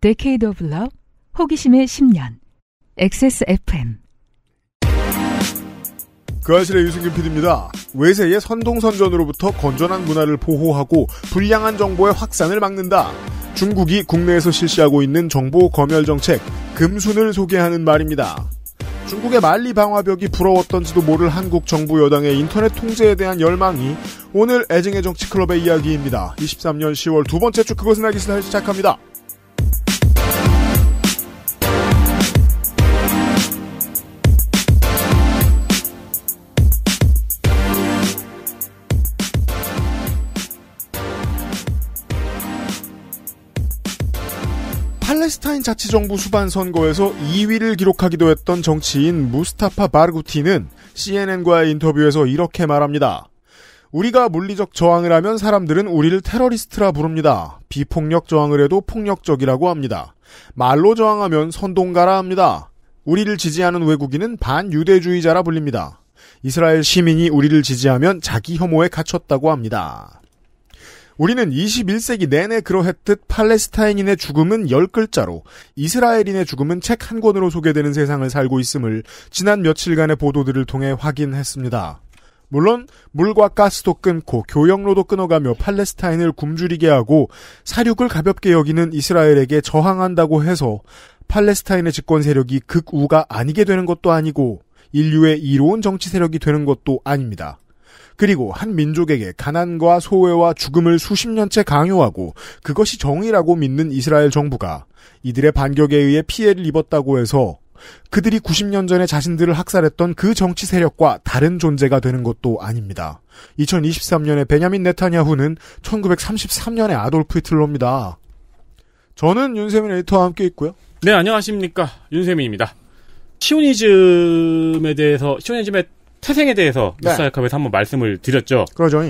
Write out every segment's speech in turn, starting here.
Decade of Love, 호기심의 10년, XSFM. 그 아실의 유승균 PD입니다. 외세의 선동선전으로부터 건전한 문화를 보호하고 불량한 정보의 확산을 막는다. 중국이 국내에서 실시하고 있는 정보 검열 정책, 금순을 소개하는 말입니다. 중국의 만리 방화벽이 부러웠던지도 모를 한국 정부 여당의 인터넷 통제에 대한 열망이 오늘 애증의 정치 클럽의 이야기입니다. 23년 10월 두 번째 주 그것은 알기 싫다 시작합니다. 팔레스타인 자치정부 수반 선거에서 2위를 기록하기도 했던 정치인 무스타파 바르구티는 CNN과의 인터뷰에서 이렇게 말합니다. 우리가 물리적 저항을 하면 사람들은 우리를 테러리스트라 부릅니다. 비폭력 저항을 해도 폭력적이라고 합니다. 말로 저항하면 선동가라 합니다. 우리를 지지하는 외국인은 반유대주의자라 불립니다. 이스라엘 시민이 우리를 지지하면 자기 혐오에 갇혔다고 합니다. 우리는 21세기 내내 그러했듯 팔레스타인인의 죽음은 열 글자로 이스라엘인의 죽음은 책 한 권으로 소개되는 세상을 살고 있음을 지난 며칠간의 보도들을 통해 확인했습니다. 물론 물과 가스도 끊고 교역로도 끊어가며 팔레스타인을 굶주리게 하고 사륙을 가볍게 여기는 이스라엘에게 저항한다고 해서 팔레스타인의 집권 세력이 극우가 아니게 되는 것도 아니고 인류의 이로운 정치 세력이 되는 것도 아닙니다. 그리고 한 민족에게 가난과 소외와 죽음을 수십 년째 강요하고 그것이 정의라고 믿는 이스라엘 정부가 이들의 반격에 의해 피해를 입었다고 해서 그들이 90년 전에 자신들을 학살했던 그 정치 세력과 다른 존재가 되는 것도 아닙니다. 2023년에 베냐민 네타냐후는 1 9 3 3년에 아돌프 히틀러입니다. 저는 윤세민 에디터와 함께 있고요. 네, 안녕하십니까. 윤세민입니다. 시오니즘에 대해서, 시오니즘에 태생에 대해서 네. 뉴스알캅에서 한번 말씀을 드렸죠. 그러죠.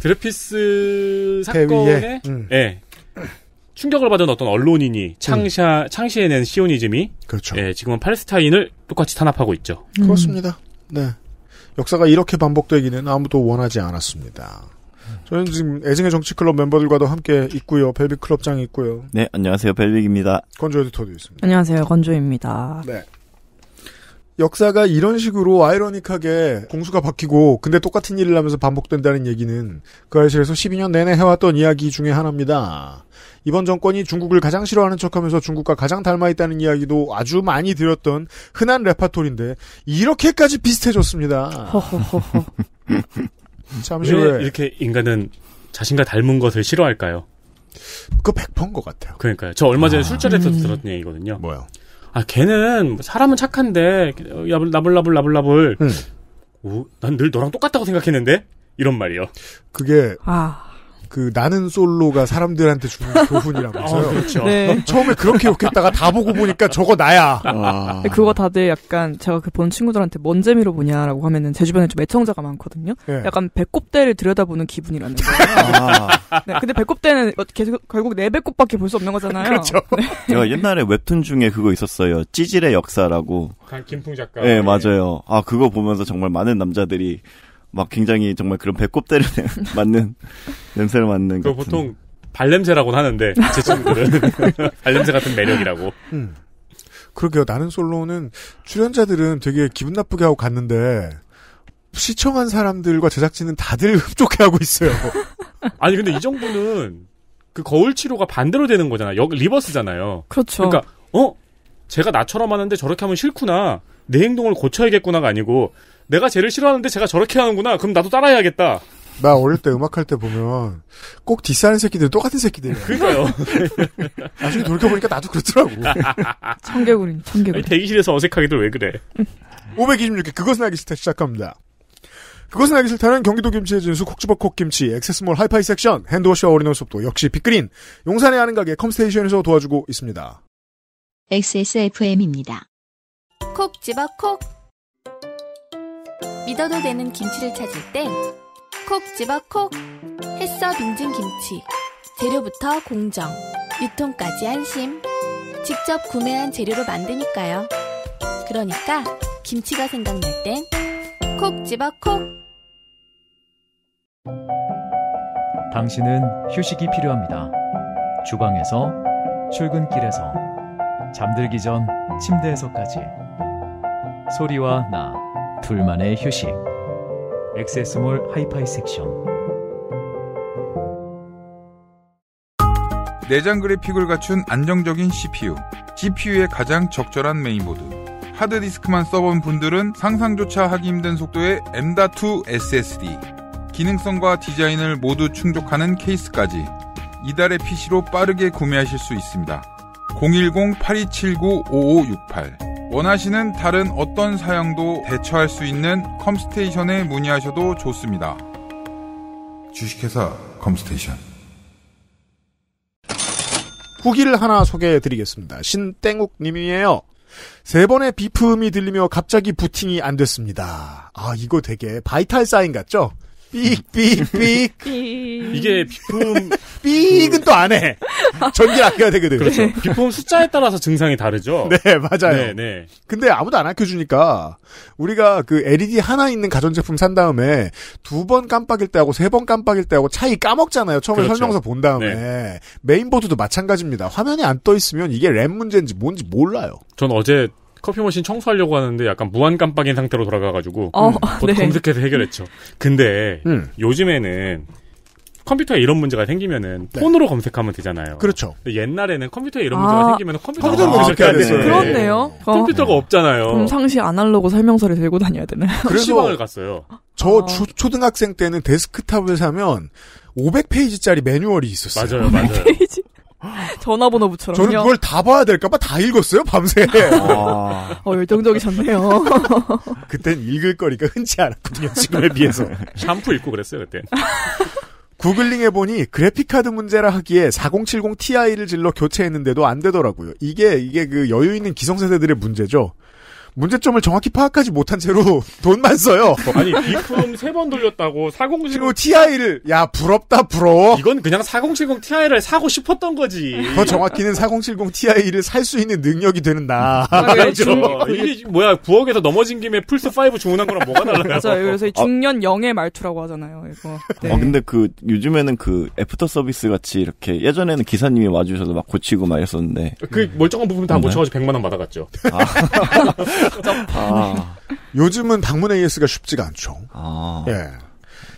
드레피스 사건에 음. 예, 충격을 받은 어떤 언론인이 창시 음. 창시해낸 시오니즘이 그렇죠. 예, 지금은 팔레스타인을 똑같이 탄압하고 있죠. 음. 그렇습니다. 네. 역사가 이렇게 반복되기는 아무도 원하지 않았습니다. 저는 지금 애증의 정치클럽 멤버들과도 함께 있고요. 벨빅 클럽장 있고요. 네, 안녕하세요. 벨빅입니다. 건조 에디터도 있습니다. 안녕하세요. 건조입니다. 네. 역사가 이런 식으로 아이러닉하게 공수가 바뀌고 근데 똑같은 일을 하면서 반복된다는 얘기는 그아 알실에서 12년 내내 해왔던 이야기 중에 하나입니다. 이번 정권이 중국을 가장 싫어하는 척하면서 중국과 가장 닮아 있다는 이야기도 아주 많이 들었던 흔한 레파토리인데 이렇게까지 비슷해졌습니다. 잠시 후에 이렇게 인간은 자신과 닮은 것을 싫어할까요? 그 100%인 것 같아요. 그러니까요. 저 얼마 전에 아... 술자리에서 음. 들었던 얘기거든요. 뭐요? 아 걔는 뭐 사람은 착한데 야불 나불나불 나불나불 음. 난늘 너랑 똑같다고 생각했는데 이런 말이요. 그게 아. 그 나는 솔로가 사람들한테 주는 교훈이라면서요. 아, 어, 그렇죠. 네. 어, 처음에 그렇게 욕했다가 다 보고 보니까 저거 나야. 아. 그거 다들 약간 제가 그 본 친구들한테 뭔 재미로 보냐라고 하면은 제 주변에 좀 애청자가 많거든요. 네. 약간 배꼽대를 들여다보는 기분이라는 거예요. 아. 네, 근데 배꼽대는 어, 계속 결국 내 네 배꼽밖에 볼 수 없는 거잖아요. 그렇죠. 네. 제 옛날에 웹툰 중에 그거 있었어요. 찌질의 역사라고. 김풍 작가. 네, 네 맞아요. 아 그거 보면서 정말 많은 남자들이 막 굉장히 정말 그런 배꼽 때를 맞는 냄새를 맡는 그 보통 발냄새라고 하는데 제 친구들은 발냄새 같은 매력이라고. 음. 그러게요. 나는 솔로는 출연자들은 되게 기분 나쁘게 하고 갔는데 시청한 사람들과 제작진은 다들 흡족해하고 있어요. 아니 근데 이 정도는 그 거울 치료가 반대로 되는 거잖아. 역 리버스잖아요. 그렇죠. 그러니까 어 제가 나처럼 하는데 저렇게 하면 싫구나. 내 행동을 고쳐야겠구나가 아니고 내가 쟤를 싫어하는데 제가 저렇게 하는구나. 그럼 나도 따라해야겠다. 나 어릴 때 음악할 때 보면 꼭 디스하는 새끼들 똑같은 새끼들이야. 그러니까요. 나중에 돌이켜보니까 나도 그렇더라고. 청개구리, 청개구리. 대기실에서 어색하기도왜 그래. 526회 그것은 알기 싫다 시작합니다. 그것은 알기 싫다는 경기도 김치의 진수 콕주버콕 김치 액세스몰 하이파이 섹션 핸드워시와 어린원 수업도 역시 빅그린 용산의 아는 가게 컴스테이션에서 도와주고 있습니다. XSFM입니다. 콕 집어 콕 믿어도 되는 김치를 찾을 땐 콕 집어 콕 햇서 빙진 김치 재료부터 공정 유통까지 안심 직접 구매한 재료로 만드니까요 그러니까 김치가 생각날 땐 콕 집어 콕 당신은 휴식이 필요합니다 주방에서 출근길에서 잠들기 전 침대에서까지 소리와 나 둘만의 휴식 엑세스몰 하이파이 섹션 내장 그래픽을 갖춘 안정적인 CPU GPU의 가장 적절한 메인보드 하드디스크만 써본 분들은 상상조차 하기 힘든 속도의 M.2 SSD 기능성과 디자인을 모두 충족하는 케이스까지 이달의 PC로 빠르게 구매하실 수 있습니다. 010-8279-5568 원하시는 다른 어떤 사양도 대처할 수 있는 컴스테이션에 문의하셔도 좋습니다. 주식회사 컴스테이션 후기를 하나 소개해 드리겠습니다. 신땡욱 님이에요. 세 번의 비품이 들리며 갑자기 부팅이 안 됐습니다. 아, 이거 되게 바이탈 사인 같죠? 삑삑삑. 이게 비품 삑은 또 안 해. 전기 아껴야 되거든. 그렇죠. 비품 숫자에 따라서 증상이 다르죠. 네, 맞아요. 네, 네. 근데 아무도 안 아껴 주니까 우리가 그 LED 하나 있는 가전제품 산 다음에 두 번 깜빡일 때하고 세 번 깜빡일 때하고 차이 까먹잖아요. 처음에 그렇죠. 설명서 본 다음에. 네. 메인보드도 마찬가지입니다. 화면이 안 떠 있으면 이게 램 문제인지 뭔지 몰라요. 전 어제 커피 머신 청소하려고 하는데 약간 무한 깜빡인 상태로 돌아가가지고 어, 음, 어, 네. 검색해서 해결했죠. 근데 음. 요즘에는 컴퓨터에 이런 문제가 생기면은 네. 폰으로 검색하면 되잖아요. 그렇죠. 옛날에는 컴퓨터에 이런 문제가 아, 생기면 컴퓨터로 아, 검색해야 되는 그렇네요. 어. 컴퓨터가 어. 없잖아요. 평 상시 아날로그 설명서를 들고 다녀야 되나요? 그래방을 갔어요. 저 아. 주, 초등학생 때는 데스크탑을 사면 500페이지짜리 매뉴얼이 있었어요. 맞아요, 맞아요. 500페이지? 전화번호 부처럼. 저는 그걸 다 봐야 될까봐 다 읽었어요, 밤새. 아. 어, 열정적이셨네요. 그땐 읽을 거리가 흔치 않았거든요, 지금에 비해서. 샴푸 읽고 그랬어요, 그때. 구글링 해보니 그래픽카드 문제라 하기에 4070 Ti를 질러 교체했는데도 안 되더라고요. 이게, 이게 그 여유있는 기성세대들의 문제죠. 문제점을 정확히 파악하지 못한 채로 돈만 써요. 아니 비품 세 번 돌렸다고 4070 TI를 야 부럽다 부러워. 이건 그냥 4070 TI를 사고 싶었던 거지. 더 정확히는 4070 TI를 살 수 있는 능력이 되는 나. 그러니까 그렇죠. 뭐야 부억에서 넘어진 김에 플스 5 주문한 거랑 뭐가 달라요? 맞아요. 그래서 아. 중년 영의 말투라고 하잖아요. 이거. 네. 어 근데 그 요즘에는 그 애프터 서비스 같이 이렇게 예전에는 기사님이 와주셔서 막 고치고 막 이랬었는데 그 멀쩡한 부분 다 고쳐가지고 100만 원 받아갔죠. 아. 아. 요즘은 방문 AS가 쉽지가 않죠. 아. 예.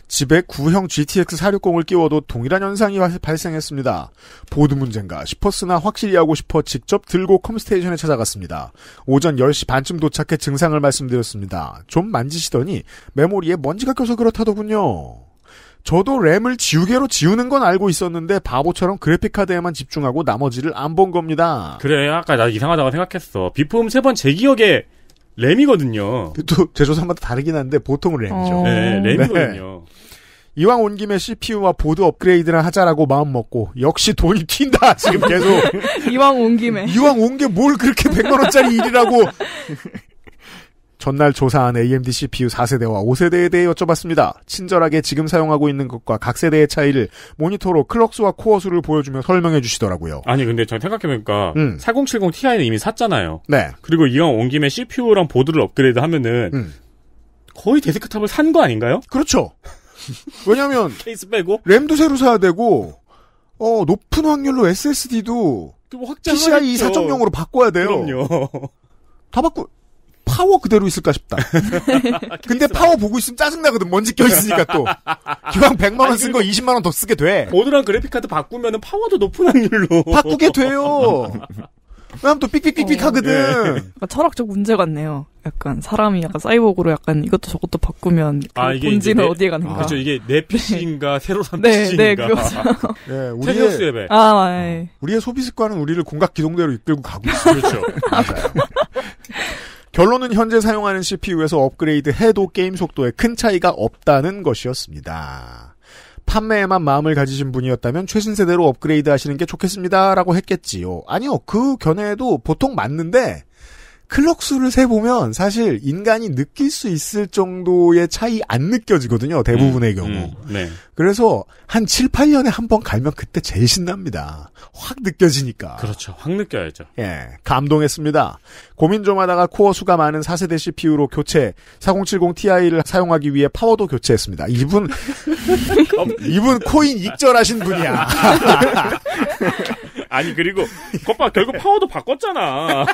집에 구형 GTX 460을 끼워도 동일한 현상이 발생했습니다. 보드 문제인가 싶었으나 확실히 하고 싶어 직접 들고 컴스테이션에 찾아갔습니다. 오전 10시 반쯤 도착해 증상을 말씀드렸습니다. 좀 만지시더니 메모리에 먼지가 껴서 그렇다더군요. 저도 램을 지우개로 지우는 건 알고 있었는데 바보처럼 그래픽카드에만 집중하고 나머지를 안 본 겁니다. 그래, 아까 나 이상하다고 생각했어. 비품 세번 제 기억에 램이거든요. 또 제조사마다 다르긴 한데 보통 램이죠. 어... 네, 램이거든요. 네. 이왕 온 김에 CPU와 보드 업그레이드를 하자라고 마음 먹고 역시 돈이 튄다 지금 계속 이왕 온 김에 이왕 온 게 뭘 그렇게 100만 원짜리 일이라고 전날 조사한 AMD CPU 4세대와 5세대에 대해 여쭤봤습니다. 친절하게 지금 사용하고 있는 것과 각 세대의 차이를 모니터로 클럭스와 코어 수를 보여주며 설명해 주시더라고요. 아니 근데 제 생각해보니까 음. 4070 Ti는 이미 샀잖아요. 네. 그리고 이왕 온 김에 CPU랑 보드를 업그레이드 하면은 음. 거의 데스크탑을 산 거 아닌가요? 그렇죠. 왜냐면 하 케이스 빼고 램도 새로 사야 되고 어 높은 확률로 SSD도 뭐 PCIe 4.0으로 바꿔야 돼요. 그럼요. 다바꿔 파워 그대로 있을까 싶다. 근데 파워 보고 있으면 짜증나거든. 먼지 껴있으니까 또. 기왕 100만원 쓴 거 20만원 더 쓰게 돼. 모드한 그래픽카드 바꾸면 파워도 높은 확률로. 바꾸게 돼요. 왜냐면 또 삑삑삑삑 어, 하거든. 어, 그러니까 철학적 문제 같네요. 약간 사람이 약간 사이보그로 약간 이것도 저것도 바꾸면 그 아, 본질은 내, 어디에 가는가. 아, 그렇죠. 이게 내 PC인가 네. 새로 산 네, PC인가. 네, 그거죠. 네, 우리의 예배. 아, 어, 네. 우리의 소비 습관은 우리를 공각 기동대로 이끌고 가고 있어요. 그렇죠. 아, 네. 결론은 현재 사용하는 CPU에서 업그레이드 해도 게임 속도에 큰 차이가 없다는 것이었습니다. 판매에만 마음을 가지신 분이었다면 최신 세대로 업그레이드 하시는 게 좋겠습니다라고 했겠지요. 아니요, 그 견해도 보통 맞는데 클럭 수를 세보면 사실 인간이 느낄 수 있을 정도의 차이 안 느껴지거든요. 대부분의 음, 음 경우. 음, 네. 그래서 한 7, 8년에 한 번 갈면 그때 제일 신납니다. 확 느껴지니까. 그렇죠. 확 느껴야죠. 예. 감동했습니다. 고민 좀 하다가 코어 수가 많은 4세대 CPU로 교체 4070 Ti를 사용하기 위해 파워도 교체했습니다. 이분 이분 코인 익절하신 분이야. 아니 그리고 겉봐 결국 파워도 바꿨잖아. 어,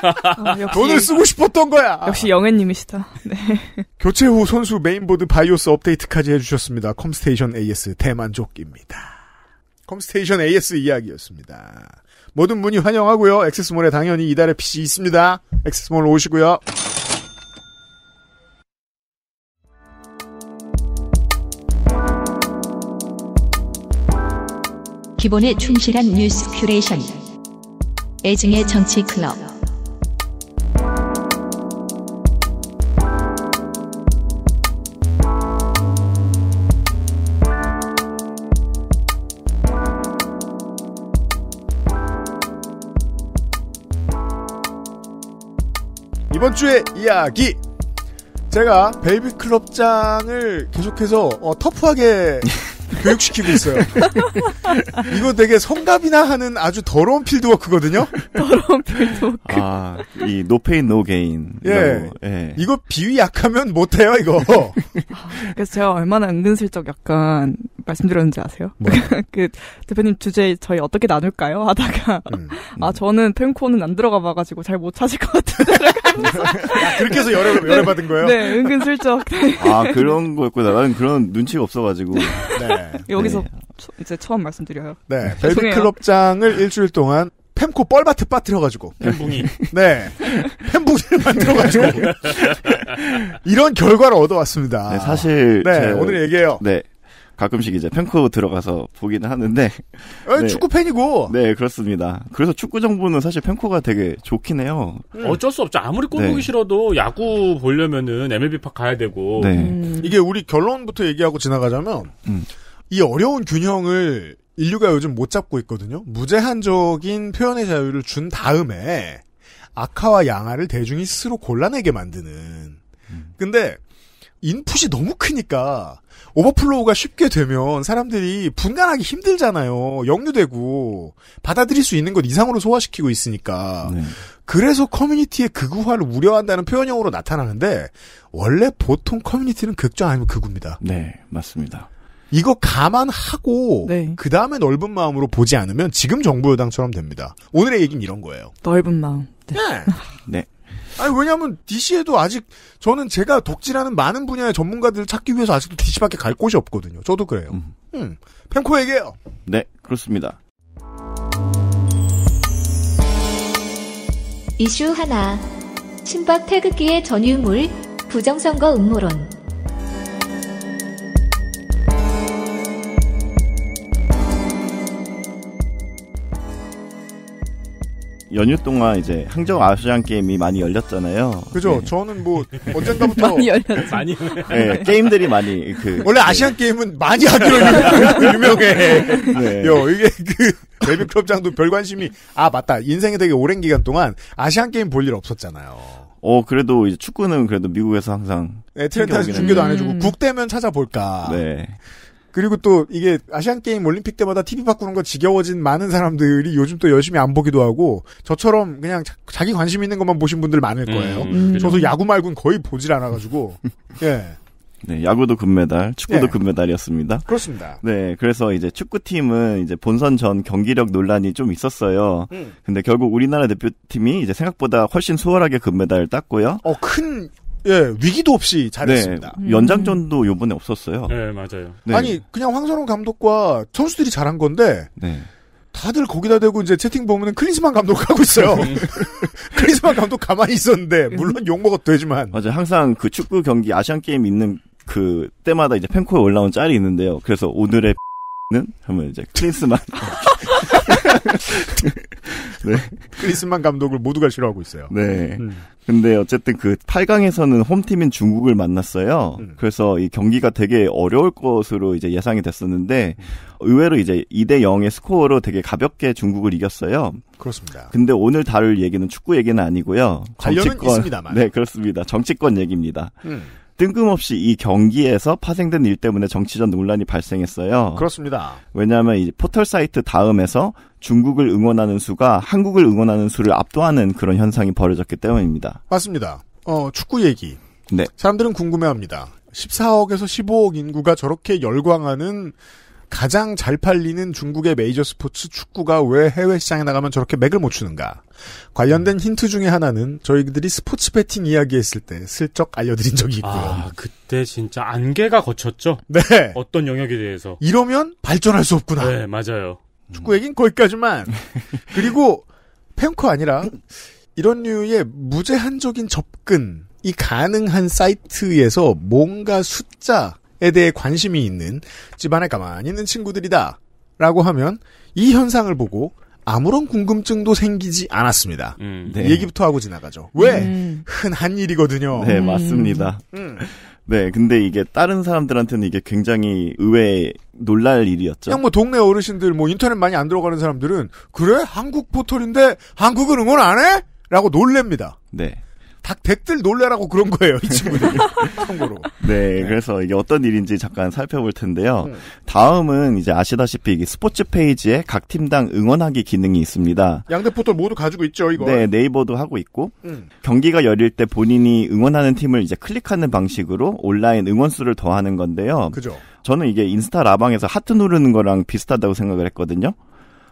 돈을 쓰고 싶었던 거야. 역시 영애님이시다. 네. 교체 후 선수 메인보드 바이오스 업데이트까지 해주셨습니다. 컴스테이션 AS 대만족입니다. 컴스테이션 AS 이야기였습니다. 모든 문의 환영하고요. 엑세스몰에 당연히 이달의 PC 있습니다. 엑세스몰 오시고요. 기본에 충실한 뉴스 큐레이션. 애증의 정치 클럽. 이번 주의 이야기. 제가 베이비 클럽장을 계속해서 어, 터프하게 교육시키고 있어요. 이거 되게 성갑이나 하는 아주 더러운 필드워크거든요. 더러운 필드워크. 아, 이 노페인 노게인. 예. 예. 이거 비위 약하면 못해요 이거. 아, 그래서 제가 얼마나 은근슬쩍 약간 말씀드렸는지 아세요? 뭐? 그 대표님 주제 저희 어떻게 나눌까요? 하다가 음, 음. 아 저는 펜코는안 들어가 봐가지고 잘 못 찾을 것 같은데 아, 그렇게 해서 열애 열애 네, 받은 거예요? 네 은근슬쩍 네. 아 그런 거였구나 나는 그런 눈치가 없어가지고 네. 여기서 네. 초, 이제 처음 말씀드려요 네, 네 벨벳 클럽장을 일주일 동안 펜코 뻘밭에 빠뜨려가지고. 네. 펜붕이 네. 팬붕이를 만들어가지고. 이런 결과를 얻어왔습니다. 네, 사실. 네, 오늘 얘기해요. 네. 가끔씩 이제 팬코 들어가서 보기는 하는데 에, 아, 네. 축구 팬이고 네 그렇습니다. 그래서 축구 정보는 사실 팬코가 되게 좋긴 해요. 음. 어쩔 수 없죠. 아무리 네. 꼴보기 네. 싫어도 야구 보려면은 MLB 팍 가야 되고 네. 음. 음. 이게 우리 결론부터 얘기하고 지나가자면 음. 이 어려운 균형을 인류가 요즘 못 잡고 있거든요. 무제한적인 표현의 자유를 준 다음에 아카와양아를 대중이 스스로 골라내게 만드는. 음. 근데 인풋이 너무 크니까 오버플로우가 쉽게 되면 사람들이 분간하기 힘들잖아요. 역류되고 받아들일 수 있는 것 이상으로 소화시키고 있으니까. 네. 그래서 커뮤니티의 극우화를 우려한다는 표현형으로 나타나는데 원래 보통 커뮤니티는 극좌 아니면 극우입니다. 네, 맞습니다. 이거 감안하고 네. 그 다음에 넓은 마음으로 보지 않으면 지금 정부 여당처럼 됩니다. 오늘의 얘기는 이런 거예요. 넓은 마음. 네. 네. 네. 아니 왜냐하면 DC에도 아직 저는 제가 독질하는 많은 분야의 전문가들을 찾기 위해서 아직도 DC밖에 갈 곳이 없거든요. 저도 그래요. 음. 음. 펜코 에게요 네, 그렇습니다. 이슈 하나. 신박 태극기의 전유물, 부정선거 음모론. 연휴 동안 이제 항저우 아시안 게임이 많이 열렸잖아요. 그죠? 네. 저는 뭐 언젠가부터 많이 열렸 많이 네, 게임들이 많이 그 원래 네. 아시안 게임은 많이 하기로 유명해. 네. 요 이게 그데뷔컵장도별 관심이 아 맞다 인생에 되게 오랜 기간 동안 아시안 게임 볼 일 없었잖아요. 어 그래도 이제 축구는 그래도 미국에서 항상 네, 트렌트에서 중계도 안 해주고 음. 국대면 찾아볼까. 네. 그리고 또 이게 아시안 게임 올림픽 때마다 TV 바꾸는 거 지겨워진 많은 사람들이 요즘 또 열심히 안 보기도 하고 저처럼 그냥 자, 기 관심 있는 것만 보신 분들 많을 음, 거예요. 음, 음. 저도 야구 말고는 거의 보질 않아 가지고 예. 네, 야구도 금메달, 축구도 예. 금메달이었습니다. 그렇습니다. 네, 그래서 이제 축구팀은 이제 본선 전 경기력 논란이 좀 있었어요. 음. 근데 결국 우리나라 대표팀이 이제 생각보다 훨씬 수월하게 금메달을 땄고요. 어, 큰 예, 위기도 없이 잘했습니다. 네, 연장전도 요번에 없었어요. 네, 맞아요. 네. 아니, 그냥 황선홍 감독과 선수들이 잘한 건데, 네. 다들 거기다 대고 이제 채팅 보면은 클린스만 감독하고 있어요. 클린스만 감독 가만히 있었는데, 물론 욕먹어도 되지만. 맞아요. 항상 그 축구 경기 아시안 게임 있는 그 때마다 이제 팬코에 올라온 짤이 있는데요. 그래서 오늘의 는 하면 이제 클린스만 네. 클린스만 감독을 모두가 싫어하고 있어요. 네. 음. 근데 어쨌든 그 8강에서는 홈팀인 중국을 만났어요. 음. 그래서 이 경기가 되게 어려울 것으로 이제 예상이 됐었는데 음. 의외로 이제 2 대 0의 스코어로 되게 가볍게 중국을 이겼어요. 그렇습니다. 근데 오늘 다룰 얘기는 축구 얘기는 아니고요. 정치권, 있습니다만. 네, 그렇습니다. 정치권 얘기입니다. 음. 뜬금없이 이 경기에서 파생된 일 때문에 정치적 논란이 발생했어요. 그렇습니다. 왜냐하면 이 포털 사이트 다음에서 중국을 응원하는 수가 한국을 응원하는 수를 압도하는 그런 현상이 벌어졌기 때문입니다. 맞습니다. 어, 축구 얘기. 네. 사람들은 궁금해합니다. 14억에서 15억 인구가 저렇게 열광하는 가장 잘 팔리는 중국의 메이저 스포츠 축구가 왜 해외 시장에 나가면 저렇게 맥을 못 추는가? 관련된 힌트 중에 하나는 저희들이 스포츠 베팅 이야기했을 때 슬쩍 알려드린 적이 있고요. 아, 그때 진짜 안개가 거쳤죠? 네. 어떤 영역에 대해서. 이러면 발전할 수 없구나. 네, 맞아요. 축구 얘기는 거기까지만. 그리고 팬커 아니라 이런 류의 무제한적인 접근이 가능한 사이트에서 뭔가 숫자, 대해 관심이 있는 집안에 가만히 있는 친구들이다. 라고 하면 이 현상을 보고 아무런 궁금증도 생기지 않았습니다. 음, 네. 얘기부터 하고 지나가죠. 왜? 음. 흔한 일이거든요. 네, 음. 맞습니다. 음. 네, 근데 이게 다른 사람들한테는 이게 굉장히 의외 놀랄 일이었죠. 그냥 뭐 동네 어르신들, 뭐 인터넷 많이 안 들어가는 사람들은 그래? 한국 포털인데 한국은 응원 안 해? 라고 놀랍니다. 네. 닭백들 놀래라고 그런 거예요, 이 친구들. 참고로. 네, 네, 그래서 이게 어떤 일인지 잠깐 살펴볼 텐데요. 음. 다음은 이제 아시다시피 스포츠 페이지에 각 팀당 응원하기 기능이 있습니다. 양대 포털 모두 가지고 있죠, 이거. 네, 네이버도 하고 있고 음. 경기가 열릴 때 본인이 응원하는 팀을 이제 클릭하는 방식으로 온라인 응원 수를 더하는 건데요. 그죠. 저는 이게 인스타 라방에서 하트 누르는 거랑 비슷하다고 생각을 했거든요.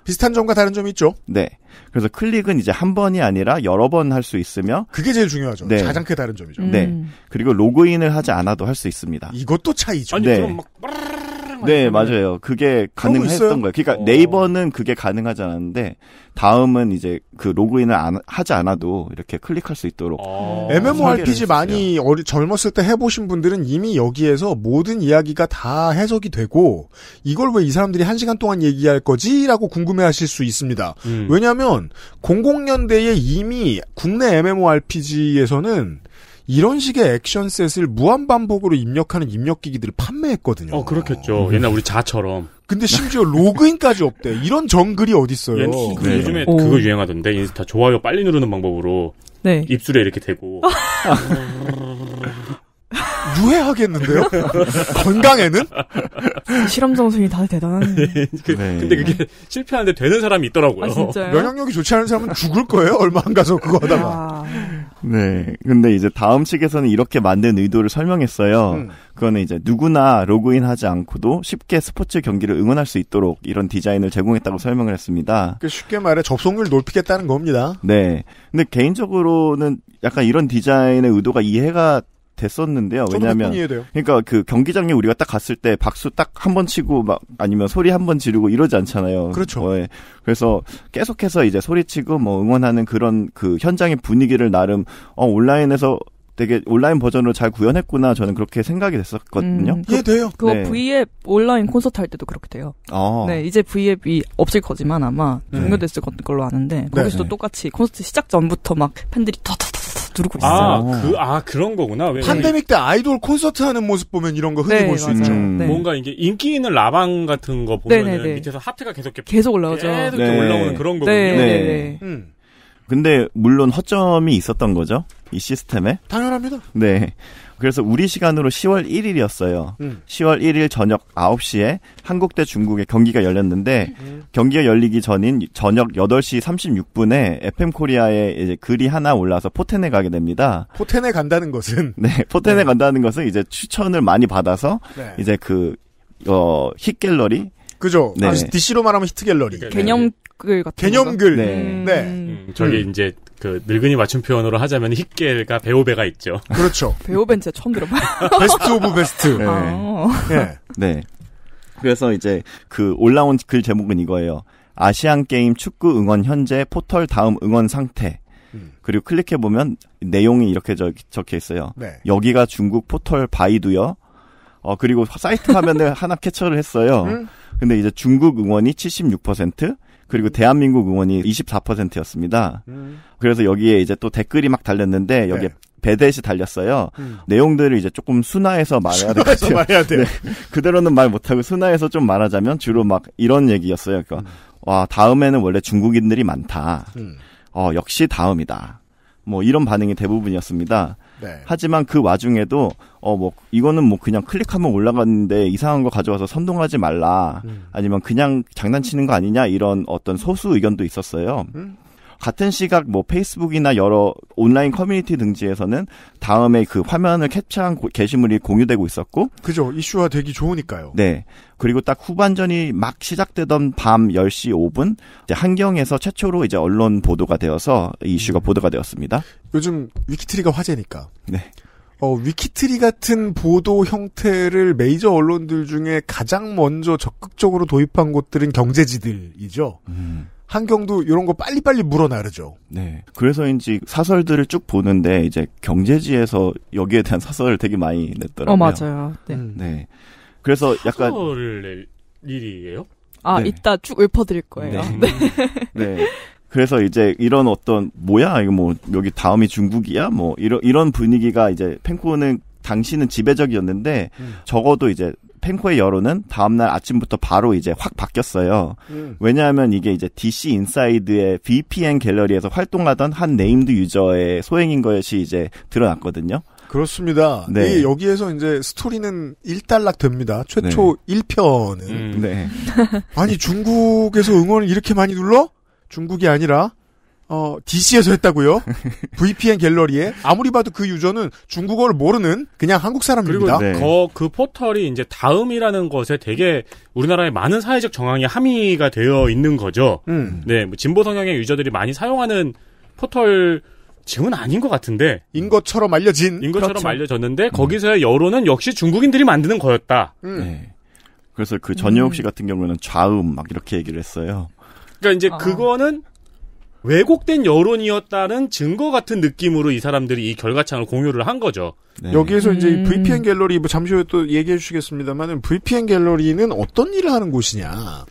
비슷한 점과 다른 점이 있죠. 네. 그래서 클릭은 이제 한 번이 아니라 여러 번 할 수 있으며 그게 제일 중요하죠. 네. 가장 큰 다른 점이죠. 네. 음. 네. 그리고 로그인을 하지 않아도 할 수 있습니다. 이것도 차이죠. 아니 네. 그럼 막 네, 맞아요. 그게 가능했던 거예요. 그러니까 어. 네이버는 그게 가능하지 않았는데 다음은 이제 그 로그인을 안, 하지 않아도 이렇게 클릭할 수 있도록 어. 음. MMORPG 많이 어리, 젊었을 때 해보신 분들은 이미 여기에서 모든 이야기가 다 해석이 되고 이걸 왜 이 사람들이 한 시간 동안 얘기할 거지라고 궁금해하실 수 있습니다. 음. 왜냐하면 00년대에 이미 국내 MMORPG에서는 이런 식의 액션셋을 무한 반복으로 입력하는 입력 기기들을 판매했거든요. 어 그렇겠죠. 음. 옛날 우리 자처럼. 근데 심지어 로그인까지 없대. 이런 정글이 어딨어요. 그 네. 요즘에 오. 그거 유행하던데 인스타 좋아요 빨리 누르는 방법으로 네. 입술에 이렇게 대고. 유해하겠는데요? 건강에는? 실험 정신이 다 대단하네. 네. 근데 그게 실패하는데 되는 사람이 있더라고요. 아, 진짜요? 면역력이 좋지 않은 사람은 죽을 거예요. 얼마 안 가서 그거 하다가. 아... 네. 근데 이제 다음 식에서는 이렇게 만든 의도를 설명했어요. 음. 그거는 이제 누구나 로그인하지 않고도 쉽게 스포츠 경기를 응원할 수 있도록 이런 디자인을 제공했다고 설명을 했습니다. 그 쉽게 말해 접속률 높이겠다는 겁니다. 네. 근데 개인적으로는 약간 이런 디자인의 의도가 이해가 됐었는데요. 왜냐면 그러니까 그 경기장에 우리가 딱 갔을 때 박수 딱 한 번 치고 막 아니면 소리 한 번 지르고 이러지 않잖아요. 그렇죠. 어, 예. 그래서 계속해서 이제 소리치고 뭐 응원하는 그런 그 현장의 분위기를 나름 어, 온라인에서 되게 온라인 버전으로 잘 구현했구나 저는 그렇게 생각이 됐었거든요. 음, 예, 돼요. 그거 네. V앱 온라인 콘서트 할 때도 그렇게 돼요. 아. 네, 이제 V앱이 없을 거지만 아마 종료됐을 네. 걸로 아는데 거기서도 네. 똑같이 콘서트 시작 전부터 막 팬들이 터터터 두르고 아, 있어요. 아, 그, 아, 그런 거구나. 왜, 팬데믹 때 아이돌 콘서트 하는 모습 보면 이런 거 흔히 네, 볼수 있죠. 네. 음. 뭔가 이제 인기 있는 라방 같은 거 보면 네, 네, 네, 밑에서 하트가 계속 이렇게 계속 올라오죠. 계속 네. 올라오는 그런 거군요. 네. 네 음. 음. 근데 물론 허점이 있었던 거죠. 이 시스템에. 당연합니다. 네. 그래서 우리 시간으로 10월 1일이었어요. 음. 10월 1일 저녁 9시에 한국 대 중국의 경기가 열렸는데 음. 경기가 열리기 전인 저녁 8시 36분에 FM 코리아에 글이 하나 올라서 포텐에 가게 됩니다. 포텐에 간다는 것은 네, 포텐에 네. 간다는 것은 이제 추천을 많이 받아서 네. 이제 그 어, 힛 갤러리 그죠? 네. 아, DC로 말하면 히트 갤러리. 그러니까 개념글 같은 네. 개념글. 음. 네. 네. 음, 저기 음. 이제 그 늙은이 맞춤 표현으로 하자면 히겔가 배우배가 있죠. 그렇죠. 배우배는 진짜 처음 들어봐요. 베스트 오브 베스트. 네. 아. 네. 네. 그래서 이제 그 올라온 글 제목은 이거예요. 아시안 게임 축구 응원 현재 포털 다음 응원 상태. 음. 그리고 클릭해 보면 내용이 이렇게 적, 혀 있어요. 네. 여기가 중국 포털 바이두요. 어, 그리고 사이트 화면을 하나 캡처를 했어요. 음. 근데 이제 중국 응원이 76%, 그리고 대한민국 응원이 24%였습니다. 음. 그래서 여기에 이제 또 댓글이 막 달렸는데 여기에 네. 배댓이 달렸어요. 음. 내용들을 이제 조금 순화해서 말해야 될것 같아요. 말해야 돼. 네. 그대로는 말 못하고 순화해서 좀 말하자면 주로 막 이런 얘기였어요. 그러니까 음. 와 다음에는 원래 중국인들이 많다. 어 역시 다음이다. 뭐 이런 반응이 대부분이었습니다. 네. 하지만 그 와중에도 어 뭐 이거는 뭐 그냥 클릭하면 올라갔는데 이상한 거 가져와서 선동하지 말라. 음. 아니면 그냥 장난치는 거 아니냐 이런 어떤 소수 의견도 있었어요. 음? 같은 시각 뭐 페이스북이나 여러 온라인 커뮤니티 등지에서는 다음에 그 화면을 캡처한 고, 게시물이 공유되고 있었고 그죠 이슈화 되기 좋으니까요. 네. 그리고 딱 후반전이 막 시작되던 밤 10시 5분 이제 한경에서 최초로 이제 언론 보도가 되어서 이슈가 음. 보도가 되었습니다. 요즘 위키트리가 화제니까. 네. 어, 위키트리 같은 보도 형태를 메이저 언론들 중에 가장 먼저 적극적으로 도입한 곳들은 경제지들이죠. 음. 환경도 이런 거 빨리빨리 물어나르죠. 네. 그래서인지 사설들을 쭉 보는데 이제 경제지에서 여기에 대한 사설을 되게 많이 냈더라고요. 어 맞아요. 네. 음. 네. 그래서 약간 사설을 낼 일이에요? 아 네. 이따 쭉 읊어드릴 거예요. 네. 네. 네. 그래서 이제 이런 어떤 뭐야 이거 뭐 여기 다음이 중국이야 뭐 이런 이런 분위기가 이제 펜코는 당시는 지배적이었는데 음. 적어도 이제 펜코의 여론은 다음날 아침부터 바로 이제 확 바뀌었어요. 음. 왜냐하면 이게 이제 DC 인사이드의 VPN 갤러리에서 활동하던 한 네임드 유저의 소행인 것이 이제 드러났거든요. 그렇습니다. 네. 이, 여기에서 이제 스토리는 일단락 됩니다. 최초 네. 1편은. 음. 네. 아니, 중국에서 응원을 이렇게 많이 눌러? 중국이 아니라 어, DC에서 했다고요? VPN 갤러리에 아무리 봐도 그 유저는 중국어를 모르는 그냥 한국 사람입니다. 그리고 네. 거, 그 포털이 이제 다음이라는 것에 되게 우리나라의 많은 사회적 정황이 함의가 되어 있는 거죠. 음. 네, 뭐 진보 성향의 유저들이 많이 사용하는 포털 지금은 아닌 것 같은데 인 것처럼 알려진 인 것처럼 그렇죠. 알려졌는데 음. 거기서의 여론은 역시 중국인들이 만드는 거였다. 음. 네. 그래서 그 음. 전여욱 씨 같은 경우는 좌음 막 이렇게 얘기를 했어요. 그러니까 이제 아. 그거는 왜곡된 여론이었다는 증거 같은 느낌으로 이 사람들이 이 결과창을 공유를 한 거죠. 네. 여기에서 이제 VPN 음. 갤러리 뭐 잠시 후에 또 얘기해 주시겠습니다만은 VPN 갤러리는 어떤 일을 하는 곳이냐.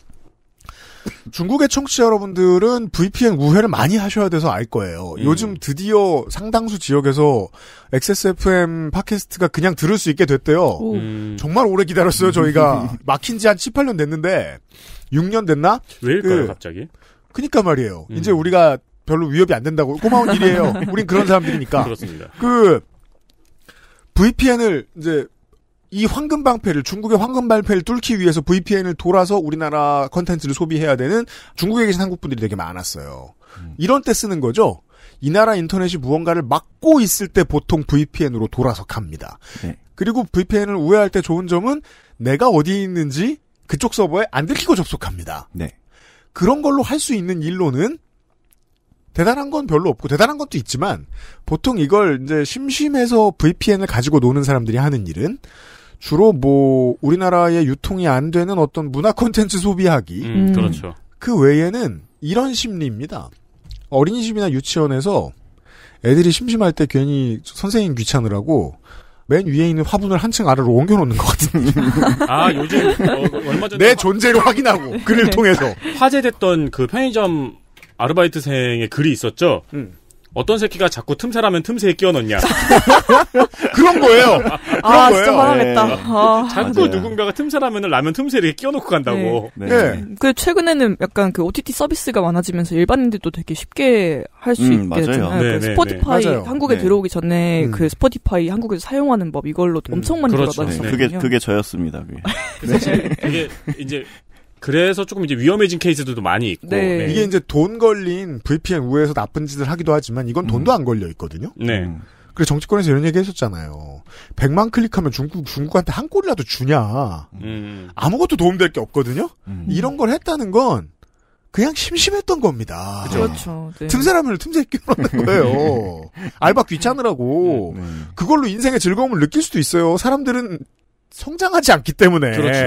중국의 청취자 여러분들은 VPN 우회를 많이 하셔야 돼서 알 거예요. 음. 요즘 드디어 상당수 지역에서 XSFM 팟캐스트가 그냥 들을 수 있게 됐대요. 음. 정말 오래 기다렸어요, 저희가. 막힌 지 한 18년 됐는데. 6년 됐나? 왜일까요, 그, 갑자기? 그니까 말이에요. 음. 이제 우리가 별로 위협이 안 된다고 고마운 일이에요. 우린 그런 사람들이니까. 그렇습니다. 그 VPN을 이제 이 황금 방패를 중국의 황금 방패를 뚫기 위해서 VPN을 돌아서 우리나라 컨텐츠를 소비해야 되는 중국에 계신 한국 분들이 되게 많았어요. 음. 이런 때 쓰는 거죠. 이 나라 인터넷이 무언가를 막고 있을 때 보통 VPN으로 돌아서 갑니다. 네. 그리고 VPN을 우회할 때 좋은 점은 내가 어디에 있는지 그쪽 서버에 안 들키고 접속합니다. 네. 그런 걸로 할 수 있는 일로는 대단한 건 별로 없고 대단한 것도 있지만 보통 이걸 이제 심심해서 VPN을 가지고 노는 사람들이 하는 일은 주로 뭐 우리나라에 유통이 안 되는 어떤 문화 콘텐츠 소비하기 음, 음, 그렇죠. 그 외에는 이런 심리입니다. 어린이집이나 유치원에서 애들이 심심할 때 괜히 선생님 귀찮으라고 맨 위에 있는 화분을 한 층 아래로 옮겨놓는 것 같은. 아 요즘 어, 그 얼마 전에 내 존재를 확인하고 글을 네. 통해서 화제됐던 그 편의점 아르바이트생의 글이 있었죠. 음. 어떤 새끼가 자꾸 틈새라면 틈새에 끼워 넣냐. 그런 거예요. 아, 그런 아, 거예요. 진짜 화나겠다. 네. 아. 자꾸 맞아요. 누군가가 틈새라면 라면 틈새에 이렇게 끼워 넣고 간다고. 네. 네. 그 최근에는 약간 그 OTT 서비스가 많아지면서 일반인들도 되게 쉽게 할수 음, 있게 됐아요그 네, 네, 스포티파이 한국에 들어오기 전에 음. 그 스포티파이 한국에서 사용하는 법 이걸로 음. 엄청 많이 그렇죠. 돌아다녔어요. 그게 그게 저였습니다. 그게. 사실 이게 이제 그래서 조금 이제 위험해진 케이스들도 많이 있고 네. 네. 이게 이제 돈 걸린 VPN 우회에서 나쁜 짓을 하기도 하지만 이건 돈도 음. 안 걸려 있거든요. 네. 음. 그래 정치권에서 이런 얘기 했었잖아요. 100만 클릭하면 중국 중국한테 한 꼴이라도 주냐. 음. 아무것도 도움될 게 없거든요. 음. 이런 걸 했다는 건 그냥 심심했던 겁니다. 그렇죠. 네. 틈새 라면 틈새에 끼워넣는 거예요. 알바 귀찮으라고. 네, 그걸로 인생의 즐거움을 느낄 수도 있어요. 사람들은 성장하지 않기 때문에. 그렇죠.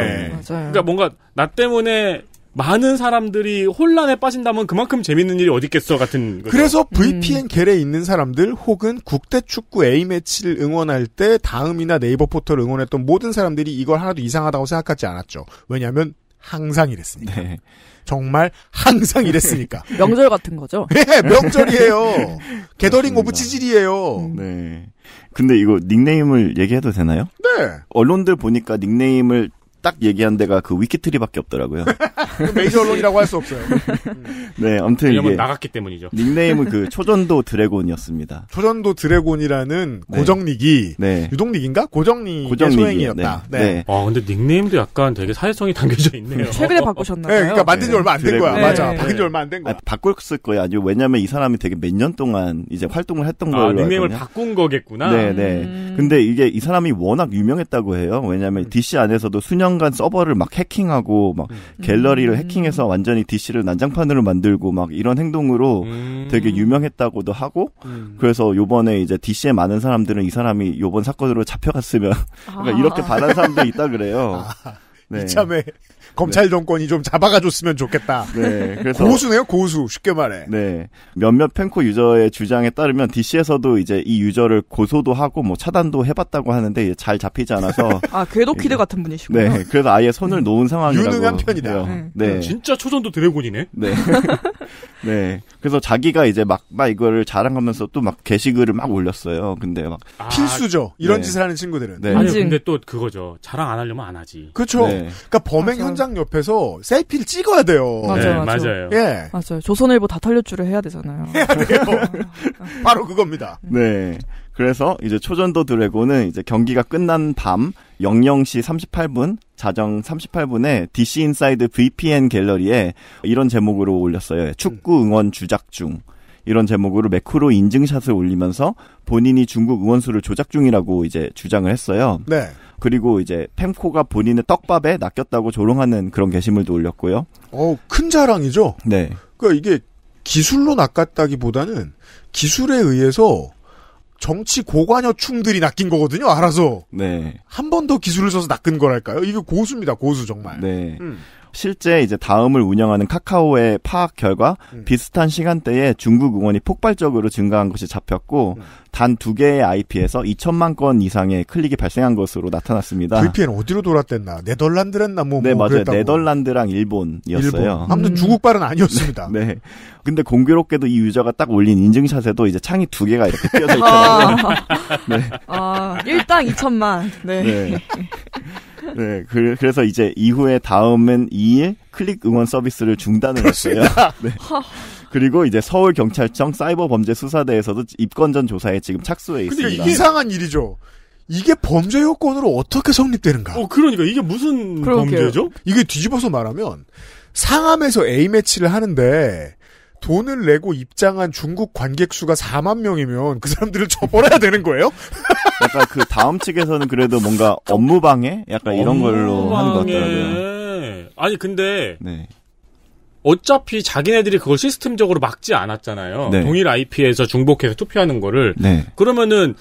맞아요. 그러니까 뭔가 나 때문에 많은 사람들이 혼란에 빠진다면 그만큼 재밌는 일이 어디 있겠어 같은 거죠. 그래서 VPN 음. 겔에 있는 사람들 혹은 국대 축구 A매치를 응원할 때 다음이나 네이버 포털 응원했던 모든 사람들이 이걸 하나도 이상하다고 생각하지 않았죠. 왜냐하면 항상 이랬습니다 네. 정말 항상 이랬으니까. 명절 같은 거죠? 네, 명절이에요. 게더링 오브 치질이에요. 음. 네. 근데 이거 닉네임을 얘기해도 되나요? 네. 언론들 보니까 닉네임을 딱 얘기한 데가 그 위키트리밖에 없더라고요. 메이저 언론이라고 할 수 없어요. 네, 아무튼 이게 나갔기 때문이죠. 닉네임은 그 초전도 드래곤이었습니다. 초전도 드래곤이라는 네. 고정닉이 네. 유동닉인가 고정닉 고정닉이, 소었다 네. 네. 네. 아 근데 닉네임도 약간 되게 사회성이 담겨져 있네요. 음, 최근에 바꾸셨나요? 네, 그러니까 만든 지 네. 얼마 안 된 거야. 맞아, 네. 바뀐 지 얼마 안된 아, 거야. 아, 바꿨을 거야. 아주 왜냐면 이 사람이 되게 몇 년 동안 이제 활동을 했던 아, 걸로 아, 닉네임을 알거든요. 바꾼 거겠구나. 네, 네. 음... 근데 이게 이 사람이 워낙 유명했다고 해요. 왜냐면 음. DC 안에서도 순영 1년간 서버를 막 해킹하고 막 음. 갤러리를 음. 해킹해서 완전히 DC를 난장판으로 만들고 막 이런 행동으로 음. 되게 유명했다고도 하고 음. 그래서 요번에 이제 DC에 많은 사람들은 이 사람이 요번 사건으로 잡혀갔으면 아. 그러니까 이렇게 바란 사람들이 있다 그래요. 아. 네. 이참에 검찰 정권이 좀 잡아가줬으면 좋겠다. 네, 그래서 고수네요, 고수. 쉽게 말해. 네, 몇몇 펜코 유저의 주장에 따르면 DC에서도 이제 이 유저를 고소도 하고 뭐 차단도 해봤다고 하는데 잘 잡히지 않아서 아 궤도키드 같은 분이시군요 네, 그래서 아예 손을 음. 놓은 상황이라고 유능한 편이다. 네. 네, 진짜 초전도 드래곤이네. 네. 네. 그래서 자기가 이제 막, 막 이거를 자랑하면서 또 막 게시글을 막 올렸어요. 근데 막. 아, 필수죠. 이런 네. 짓을 하는 친구들은. 네. 아니, 근데 또 그거죠. 자랑 안 하려면 안 하지. 그렇죠. 네. 그러니까 범행 맞아요. 현장 옆에서 셀피를 찍어야 돼요. 맞아요. 네, 맞아요. 맞아요. 예. 맞아요. 조선일보 다탈려주을 해야 되잖아요. 해야 돼요. 바로 그겁니다. 네. 네. 그래서 이제 초전도 드래곤은 이제 경기가 끝난 밤 00시 38분 자정 38분에 DC 인사이드 VPN 갤러리에 이런 제목으로 올렸어요. 축구 응원 주작 중. 이런 제목으로 매크로 인증샷을 올리면서 본인이 중국 응원수를 조작 중이라고 이제 주장을 했어요. 네. 그리고 이제 펜코가 본인의 떡밥에 낚였다고 조롱하는 그런 게시물도 올렸고요. 어, 큰 자랑이죠? 네. 그러니까 이게 기술로 낚았다기보다는 기술에 의해서 정치 고관여충들이 낚인 거거든요. 알아서. 네. 한 번 더 기술을 써서 낚은 거랄까요? 이거 고수입니다. 고수 정말. 네. 음. 실제 이제 다음을 운영하는 카카오의 파악 결과 음. 비슷한 시간대에 중국 응원이 폭발적으로 증가한 것이 잡혔고 음. 단두 개의 IP에서 2천만 건 이상의 클릭이 발생한 것으로 나타났습니다. VPN 어디로 돌았댔나? 네덜란드랬나? 뭐, 네, 뭐 맞아요. 그랬다고. 네덜란드랑 일본이었어요. 일본. 아무튼 음. 중국발은 아니었습니다. 네, 네. 근데 공교롭게도 이 유저가 딱 올린 인증샷에도 이제 창이 두 개가 이렇게 띄어져 있더라고요. 아. 네. 아, 1당 2천만. 네. 네. 네, 그, 래서 이제 이후에 다음은 2일 클릭 응원 서비스를 중단을 했어요. 네. 그리고 이제 서울 경찰청 사이버 범죄 수사대에서도 입건 전 조사에 지금 착수해 있습니다. 이상한 일이죠. 이게 범죄 요건으로 어떻게 성립되는가? 어, 그러니까 이게 무슨 그러게요. 범죄죠? 이게 뒤집어서 말하면 상암에서 A 매치를 하는데 돈을 내고 입장한 중국 관객 수가 4만 명이면 그 사람들을 저버려야 되는 거예요? 약간 그 다음 측에서는 그래도 뭔가 업무 방해 약간 이런 걸로 하는 것 같더라고요. 아니 근데 네. 어차피 자기네들이 그걸 시스템적으로 막지 않았잖아요. 네. 동일 IP에서 중복해서 투표하는 거를 네. 그러면은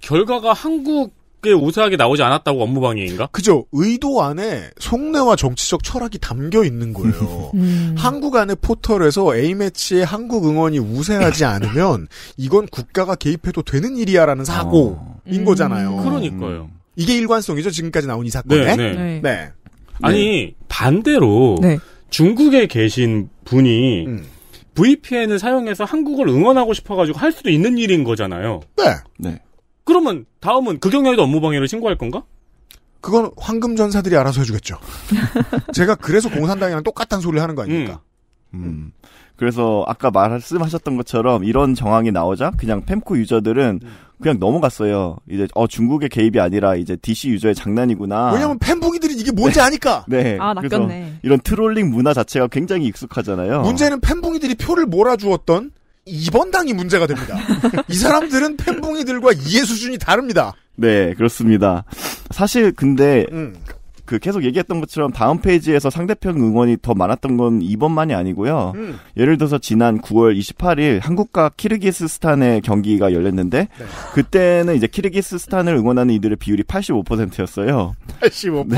결과가 한국 꽤 우세하게 나오지 않았다고 업무방해인가? 그죠. 의도 안에 속내와 정치적 철학이 담겨 있는 거예요. 음. 한국 안에 포털에서 A매치의 한국 응원이 우세하지 않으면 이건 국가가 개입해도 되는 일이야라는 사고인 어. 거잖아요. 음. 그러니까요. 이게 일관성이죠. 지금까지 나온 이 사건에. 네. 네. 네. 네. 아니 네. 반대로 네. 중국에 계신 분이 음. VPN을 사용해서 한국을 응원하고 싶어가지고 할 수도 있는 일인 거잖아요. 네. 네. 그러면 다음은 극영역에도 업무방해를 신고할 건가? 그건 황금 전사들이 알아서 해주겠죠. 제가 그래서 공산당이랑 똑같은 소리를 하는 거 아닙니까? 음. 음. 음. 그래서 아까 말씀하셨던 것처럼 이런 정황이 나오자 그냥 펜코 유저들은 음. 그냥 넘어갔어요. 이제 어 중국의 개입이 아니라 이제 DC 유저의 장난이구나. 왜냐면 펜붕이들이 이게 뭔지 네. 아니까. 네. 아, 낚였네. 이런 트롤링 문화 자체가 굉장히 익숙하잖아요. 문제는 펜붕이들이 표를 몰아주었던 이번 당이 문제가 됩니다. 이 사람들은 팬붕이들과 이해 수준이 다릅니다. 네, 그렇습니다. 사실 근데 음. 그 계속 얘기했던 것처럼 다음 페이지에서 상대편 응원이 더 많았던 건 이번만이 아니고요. 음. 예를 들어서 지난 9월 28일 한국과 키르기스스탄의 경기가 열렸는데 네. 그때는 이제 키르기스스탄을 응원하는 이들의 비율이 85%였어요. 85%.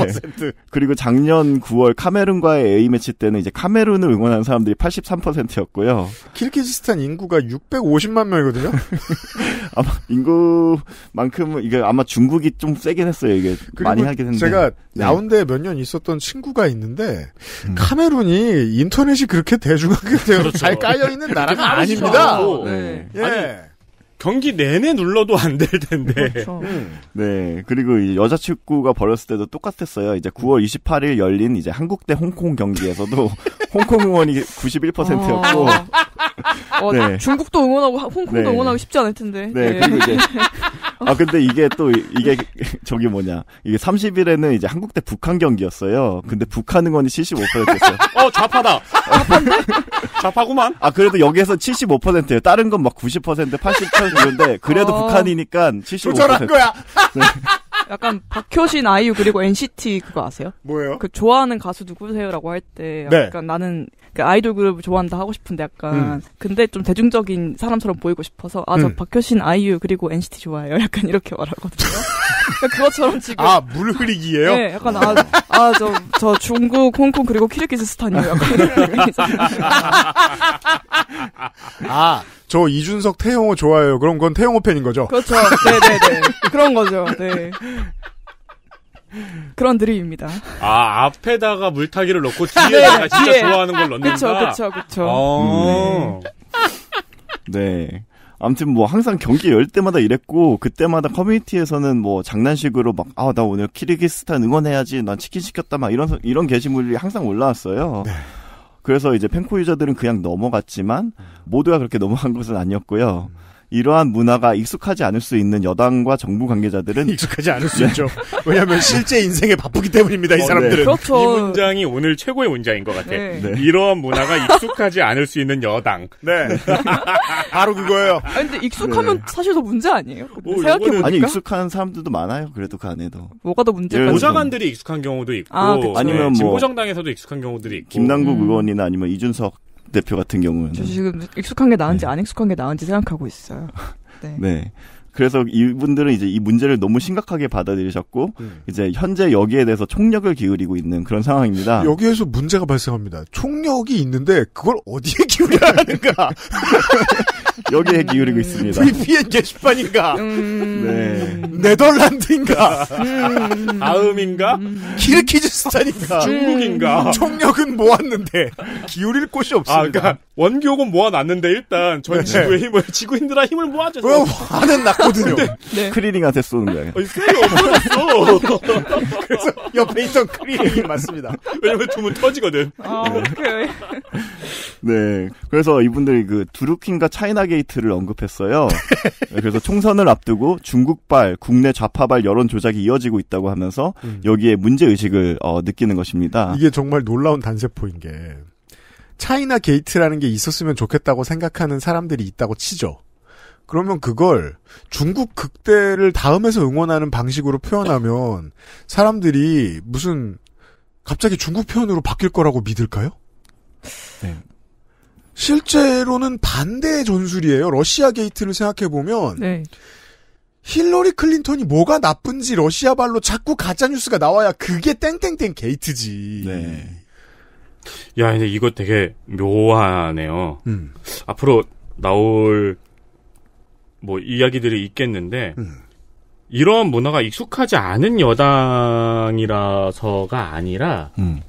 네. 그리고 작년 9월 카메룬과의 A 매치 때는 이제 카메룬을 응원하는 사람들이 83%였고요. 키르기스스탄 인구가 650만 명이거든요. 아마 인구만큼은 이게 아마 중국이 좀 세긴 했어요. 이게 많이 하긴 했는데 제가 네. 나온 가운데 몇 년 있었던 친구가 있는데 음. 카메룬이 인터넷이 그렇게 대중하게 되어 그렇죠. 잘 깔려 있는 나라가 아닙니다. 네. 네. 예. 아니, 경기 내내 눌러도 안 될 텐데. 그렇죠. 음. 네. 그리고 여자 축구가 벌였을 때도 똑같았어요. 이제 9월 28일 열린 이제 한국 대 홍콩 경기에서도 홍콩 응원이 91%였고. 아. 어, 네. 중국도 응원하고 홍콩도 네. 응원하고 쉽지 않을 텐데. 네. 네. 그리고 이제 아 근데 이게 또 이게 저기 뭐냐 이게 30일에는 이제 한국 대 북한 경기였어요. 근데 북한 응원이 75%였어요. 어 좌파다. 좌파구만. 아 그래도 여기에서 75%예요. 다른 건 막 90%, 80%, 이건데 그래도 어. 북한이니까 75%. 조절한 거야. 네. 약간 박효신 아이유 그리고 NCT 그거 아세요? 뭐예요? 그 좋아하는 가수 누구세요라고 할 때 약간 네. 나는 그 아이돌 그룹을 좋아한다 하고 싶은데 약간 음. 근데 좀 대중적인 사람처럼 보이고 싶어서 아저 음. 박효신 아이유 그리고 NCT 좋아해요. 약간 이렇게 말하거든요. 그것처럼 지금 아물 흐리기예요? 네, 약간 아아저 저 중국, 홍콩 그리고 키르기스스탄이요. 약간 아저 이준석 태용호 좋아해요. 그럼 그건 태용호 팬인 거죠? 그렇죠. 네네네. 그런 거죠. 네. 그런 드립입니다. 아, 앞에다가 물타기를 넣고 아, 뒤에다가 네. 진짜 좋아하는 걸 넣는다? 그쵸, 그쵸, 그쵸. 아~ 네. 네. 아무튼 뭐 항상 경기 열 때마다 이랬고 그때마다 커뮤니티에서는 뭐 장난식으로 막 아 나 오늘 키르기스탄 응원해야지 난 치킨 시켰다 막 이런 이런 게시물이 항상 올라왔어요. 네. 그래서 이제 펜코 유저들은 그냥 넘어갔지만 모두가 그렇게 넘어간 것은 아니었고요. 음. 이러한 문화가 익숙하지 않을 수 있는 여당과 정부 관계자들은 익숙하지 않을 수 네. 있죠. 왜냐하면 실제 인생에 바쁘기 때문입니다. 이 어, 네. 사람들은 네. 그렇죠. 이 문장이 오늘 최고의 문장인 것 같아. 네. 네. 이러한 문화가 익숙하지 않을 수 있는 여당. 네, 바로 그거예요. 아니, 근데 익숙하면 네. 사실 더 문제 아니에요? 생각해보니까 아니 익숙한 사람들도 많아요. 그래도 그 안에도 뭐가 더 문제가 보좌관들이 익숙한 경우도 있고 아, 니면 뭐, 진보정당에서도 익숙한 경우들이 있고 김남국 음. 의원이나 아니면 이준석 대표 같은 경우는. 저 지금 익숙한 게 나은지 네. 안 익숙한 게 나은지 생각하고 있어요. 네. 네. 그래서 이분들은 이제 이 문제를 너무 심각하게 받아들이셨고 음. 이제 현재 여기에 대해서 총력을 기울이고 있는 그런 상황입니다. 여기에서 문제가 발생합니다. 총력이 있는데 그걸 어디에 기울여야 하는가? 여기에 기울이고 있습니다. 음. VPN 게시판인가? 음... 네. 네덜란드인가? 음... 아음인가? 음. 키르키즈스탄인가? 중국인가? 음. 총력은 모았는데 기울일 곳이 없습니다. 아, 그러니까 원격은 모아놨는데 일단 전 네. 지구의 힘을 지구인들아 힘을 모아줘서. 왜 화는 나? 했거든요. 네. 네. 네. 크리링한테 쏘는 거야요 아니, 쏘이 없어졌어. 그래서 옆에 있던 크리링이 맞습니다. 왜냐면 두문 터지거든. 아, 네. 그래서 이분들이 그 두루킹과 차이나 게이트를 언급했어요. 네. 그래서 총선을 앞두고 중국발, 국내 좌파발 여론 조작이 이어지고 있다고 하면서 음. 여기에 문제 의식을 어, 느끼는 것입니다. 이게 정말 놀라운 단세포인 게 차이나 게이트라는 게 있었으면 좋겠다고 생각하는 사람들이 있다고 치죠. 그러면 그걸 중국 극대를 다음에서 응원하는 방식으로 표현하면 사람들이 무슨 갑자기 중국 표현으로 바뀔 거라고 믿을까요? 네. 실제로는 반대의 전술이에요. 러시아 게이트를 생각해 보면 네. 힐러리 클린턴이 뭐가 나쁜지 러시아 발로 자꾸 가짜 뉴스가 나와야 그게 땡땡땡 게이트지. 네. 야, 근데 이거 되게 묘하네요. 음. 앞으로 나올 뭐 이야기들이 있겠는데 음. 이런 문화가 익숙하지 않은 여당이라서가 아니라 음.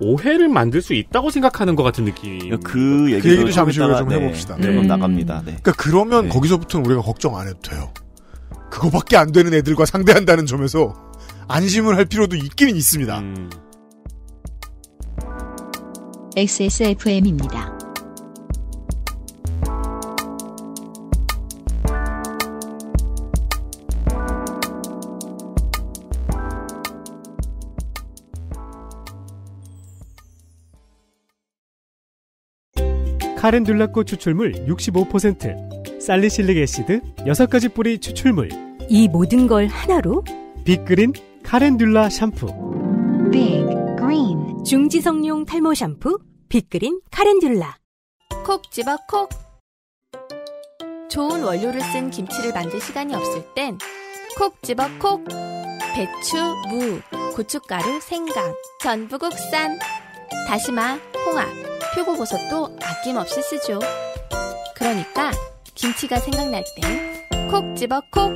오해를 만들 수 있다고 생각하는 것 같은 느낌. 그 얘기도, 그 얘기도 잠시 후에 좀 해봅시다. 네. 네. 나갑니다. 네. 그러니까 그러면 네. 거기서부터는 우리가 걱정 안 해도 돼요. 그거밖에 안 되는 애들과 상대한다는 점에서 안심을 할 필요도 있기는 있습니다. 음. XSFM입니다. 카렌듈라꽃 추출물 65%, 살리실릭 애시드 6가지 뿌리 추출물. 이 모든 걸 하나로 빅그린 카렌듈라 샴푸. 빅그린 중지성용 탈모 샴푸 빅그린 카렌듈라. 콕 집어 콕. 좋은 원료를 쓴 김치를 만들 시간이 없을 땐 콕 집어 콕. 배추, 무, 고춧가루, 생강, 전부 국산. 다시마, 홍합, 표고버섯도 아낌없이 쓰죠. 그러니까 김치가 생각날 땐콕 집어 콕!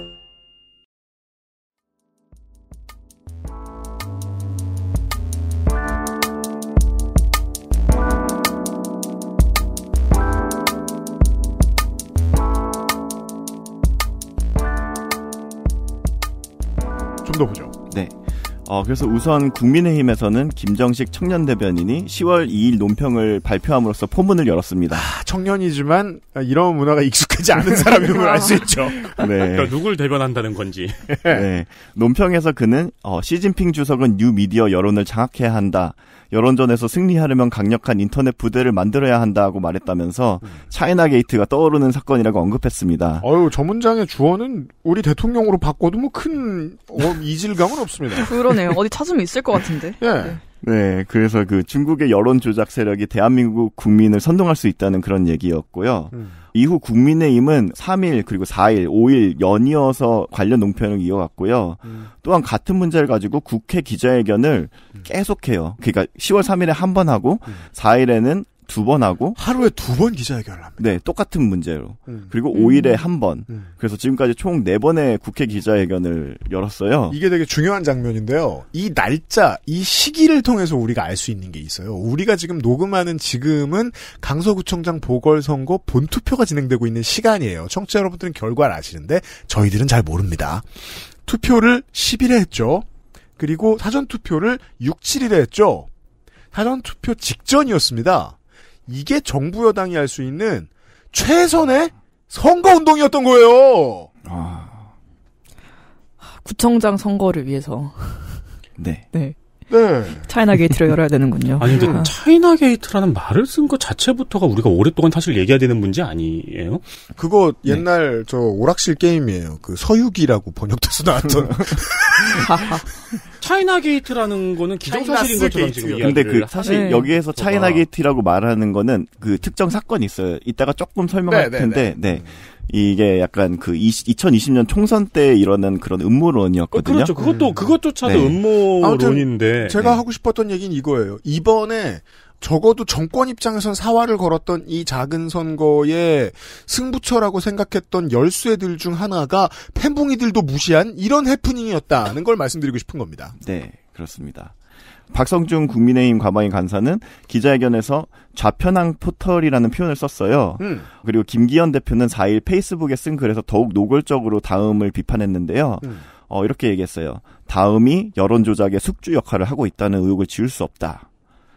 좀 더 보죠. 어, 그래서 우선 국민의힘에서는 김정식 청년 대변인이 10월 2일 논평을 발표함으로써 포문을 열었습니다. 아, 청년이지만 이런 문화가 익숙하지 않은 사람인 걸 알 수 있죠. 네. 그러니까 누굴 대변한다는 건지. 네. 논평에서 그는 어, 시진핑 주석은 뉴미디어 여론을 장악해야 한다. 여론전에서 승리하려면 강력한 인터넷 부대를 만들어야 한다고 말했다면서 차이나 게이트가 떠오르는 사건이라고 언급했습니다. 어유저 문장의 주어는 우리 대통령으로 바꿔도 뭐큰 어, 이질감은 없습니다. 그러네요. 어디 찾으면 있을 것 같은데. 예. 네. 네, 그래서 그 중국의 여론 조작 세력이 대한민국 국민을 선동할 수 있다는 그런 얘기였고요. 음. 이후 국민의힘은 3일 그리고 4일, 5일 연이어서 관련 논평을 이어갔고요. 음. 또한 같은 문제를 가지고 국회 기자회견을 음. 계속해요. 그러니까 10월 3일에 한 번 하고 음. 4일에는 두번 하고 하루에 두 번 기자회견을 합니다. 네, 똑같은 문제로. 음. 그리고 5일에 음. 한 번. 음. 그래서 지금까지 총 네 번의 국회 기자회견을 열었어요. 이게 되게 중요한 장면인데요. 이 날짜, 이 시기를 통해서 우리가 알 수 있는 게 있어요. 우리가 지금 녹음하는 지금은 강서구청장 보궐선거 본투표가 진행되고 있는 시간이에요. 청취자 여러분들은 결과를 아시는데 저희들은 잘 모릅니다. 투표를 10일에 했죠. 그리고 사전 투표를 6, 7일에 했죠. 사전 투표 직전이었습니다. 이게 정부 여당이 할 수 있는 최선의 선거 운동이었던 거예요. 아... 구청장 선거를 위해서. 네. 네. 네. 차이나 게이트를 열어야 되는군요. 아니 근데 아. 차이나 게이트라는 말을 쓴 것 자체부터가 우리가 오랫동안 사실 얘기해야 되는 문제 아니에요? 그거 네. 옛날 네. 저 오락실 게임이에요. 그 서유기라고 번역돼서 나왔던. 차이나 게이트라는 거는 기정사실인 것처럼 지금 근데 그 사실 네. 여기에서 차이나 게이트라고 말하는 거는 그 특정 사건이 있어요. 이따가 조금 설명할 네, 네, 텐데 네. 음. 이게 약간 그 20, 2020년 총선 때 일어난 그런 음모론이었거든요. 어, 그렇죠. 그것도 음. 그것조차도 네. 음모론인데 제가 네. 하고 싶었던 얘기는 이거예요. 이번에 적어도 정권 입장에선 사활을 걸었던 이 작은 선거에 승부처라고 생각했던 열쇠들 중 하나가 팬붕이들도 무시한 이런 해프닝이었다는 걸 말씀드리고 싶은 겁니다. 네, 그렇습니다. 박성준 국민의힘 과방위 간사는 기자회견에서 좌편향 포털이라는 표현을 썼어요. 음. 그리고 김기현 대표는 4일 페이스북에 쓴 글에서 더욱 노골적으로 다음을 비판했는데요. 음. 어, 이렇게 얘기했어요. 다음이 여론조작의 숙주 역할을 하고 있다는 의혹을 지울 수 없다.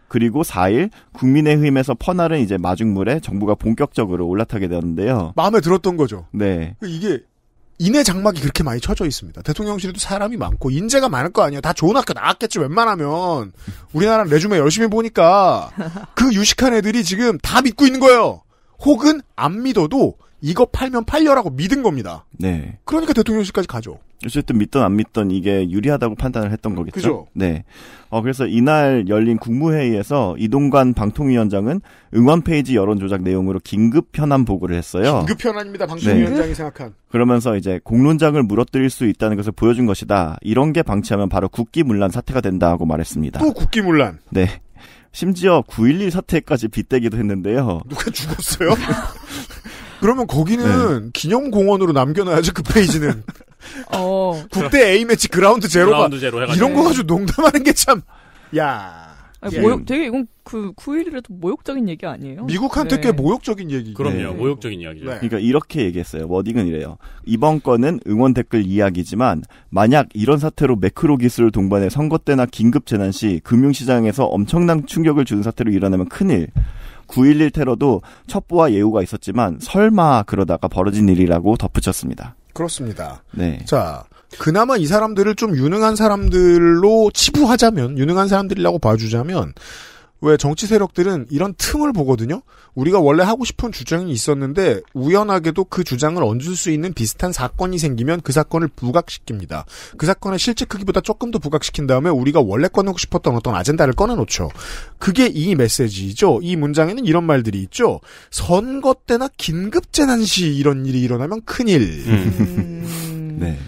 그리고 4일 국민의힘에서 퍼날은 이제 마중물에 정부가 본격적으로 올라타게 되었는데요. 마음에 들었던 거죠. 네. 이게 인해 장막이 그렇게 많이 쳐져 있습니다. 대통령실에도 사람이 많고 인재가 많을 거 아니에요. 다 좋은 학교 나왔겠지 웬만하면. 우리나라 레주메 열심히 보니까 그 유식한 애들이 지금 다 믿고 있는 거예요. 혹은 안 믿어도 이거 팔면 팔려라고 믿은 겁니다. 네. 그러니까 대통령실까지 가죠. 어쨌든 믿던 안 믿던 이게 유리하다고 판단을 했던 거겠죠. 그죠. 네. 어, 그래서 이날 열린 국무회의에서 이동관 방통위원장은 응원 페이지 여론 조작 내용으로 긴급 현안 보고를 했어요. 긴급 현안입니다. 방통위원장이 네. 생각한. 그러면서 이제 공론장을 무너뜨릴 수 있다는 것을 보여준 것이다. 이런 게 방치하면 바로 국기문란 사태가 된다고 말했습니다. 또 국기문란. 네. 심지어 9.11 사태까지 빗대기도 했는데요. 누가 죽었어요? 그러면 거기는 네. 기념공원으로 남겨놔야지 그 페이지는 어. 국대 A 매치 그라운드 제로가 그라운드 제로 이런 거 가지고 농담하는 게 참 야. 아니, 예. 모욕, 되게 이건 그 9일이라도 모욕적인 얘기 아니에요? 미국한테 네. 꽤 모욕적인 얘기. 그럼요, 네. 모욕적인 이야기죠. 네. 그러니까 이렇게 얘기했어요. 워딩은 이래요. 이번 건은 응원 댓글 이야기지만 만약 이런 사태로 매크로 기술 을 동반해 선거 때나 긴급 재난 시 금융시장에서 엄청난 충격을 주는 사태로 일어나면 큰일. 9.11 테러도 첩보와 예우가 있었지만 설마 그러다가 벌어진 일이라고 덧붙였습니다. 그렇습니다. 네. 자, 그나마 이 사람들을 좀 유능한 사람들로 치부하자면, 유능한 사람들이라고 봐주자면, 왜 정치 세력들은 이런 틈을 보거든요. 우리가 원래 하고 싶은 주장이 있었는데 우연하게도 그 주장을 얹을 수 있는 비슷한 사건이 생기면 그 사건을 부각시킵니다. 그 사건의 실제 크기보다 조금 더 부각시킨 다음에 우리가 원래 꺼내고 싶었던 어떤 아젠다를 꺼내놓죠. 그게 이 메시지죠. 이 문장에는 이런 말들이 있죠. 선거 때나 긴급 재난 시 이런 일이 일어나면 큰일. 음. 음. 네.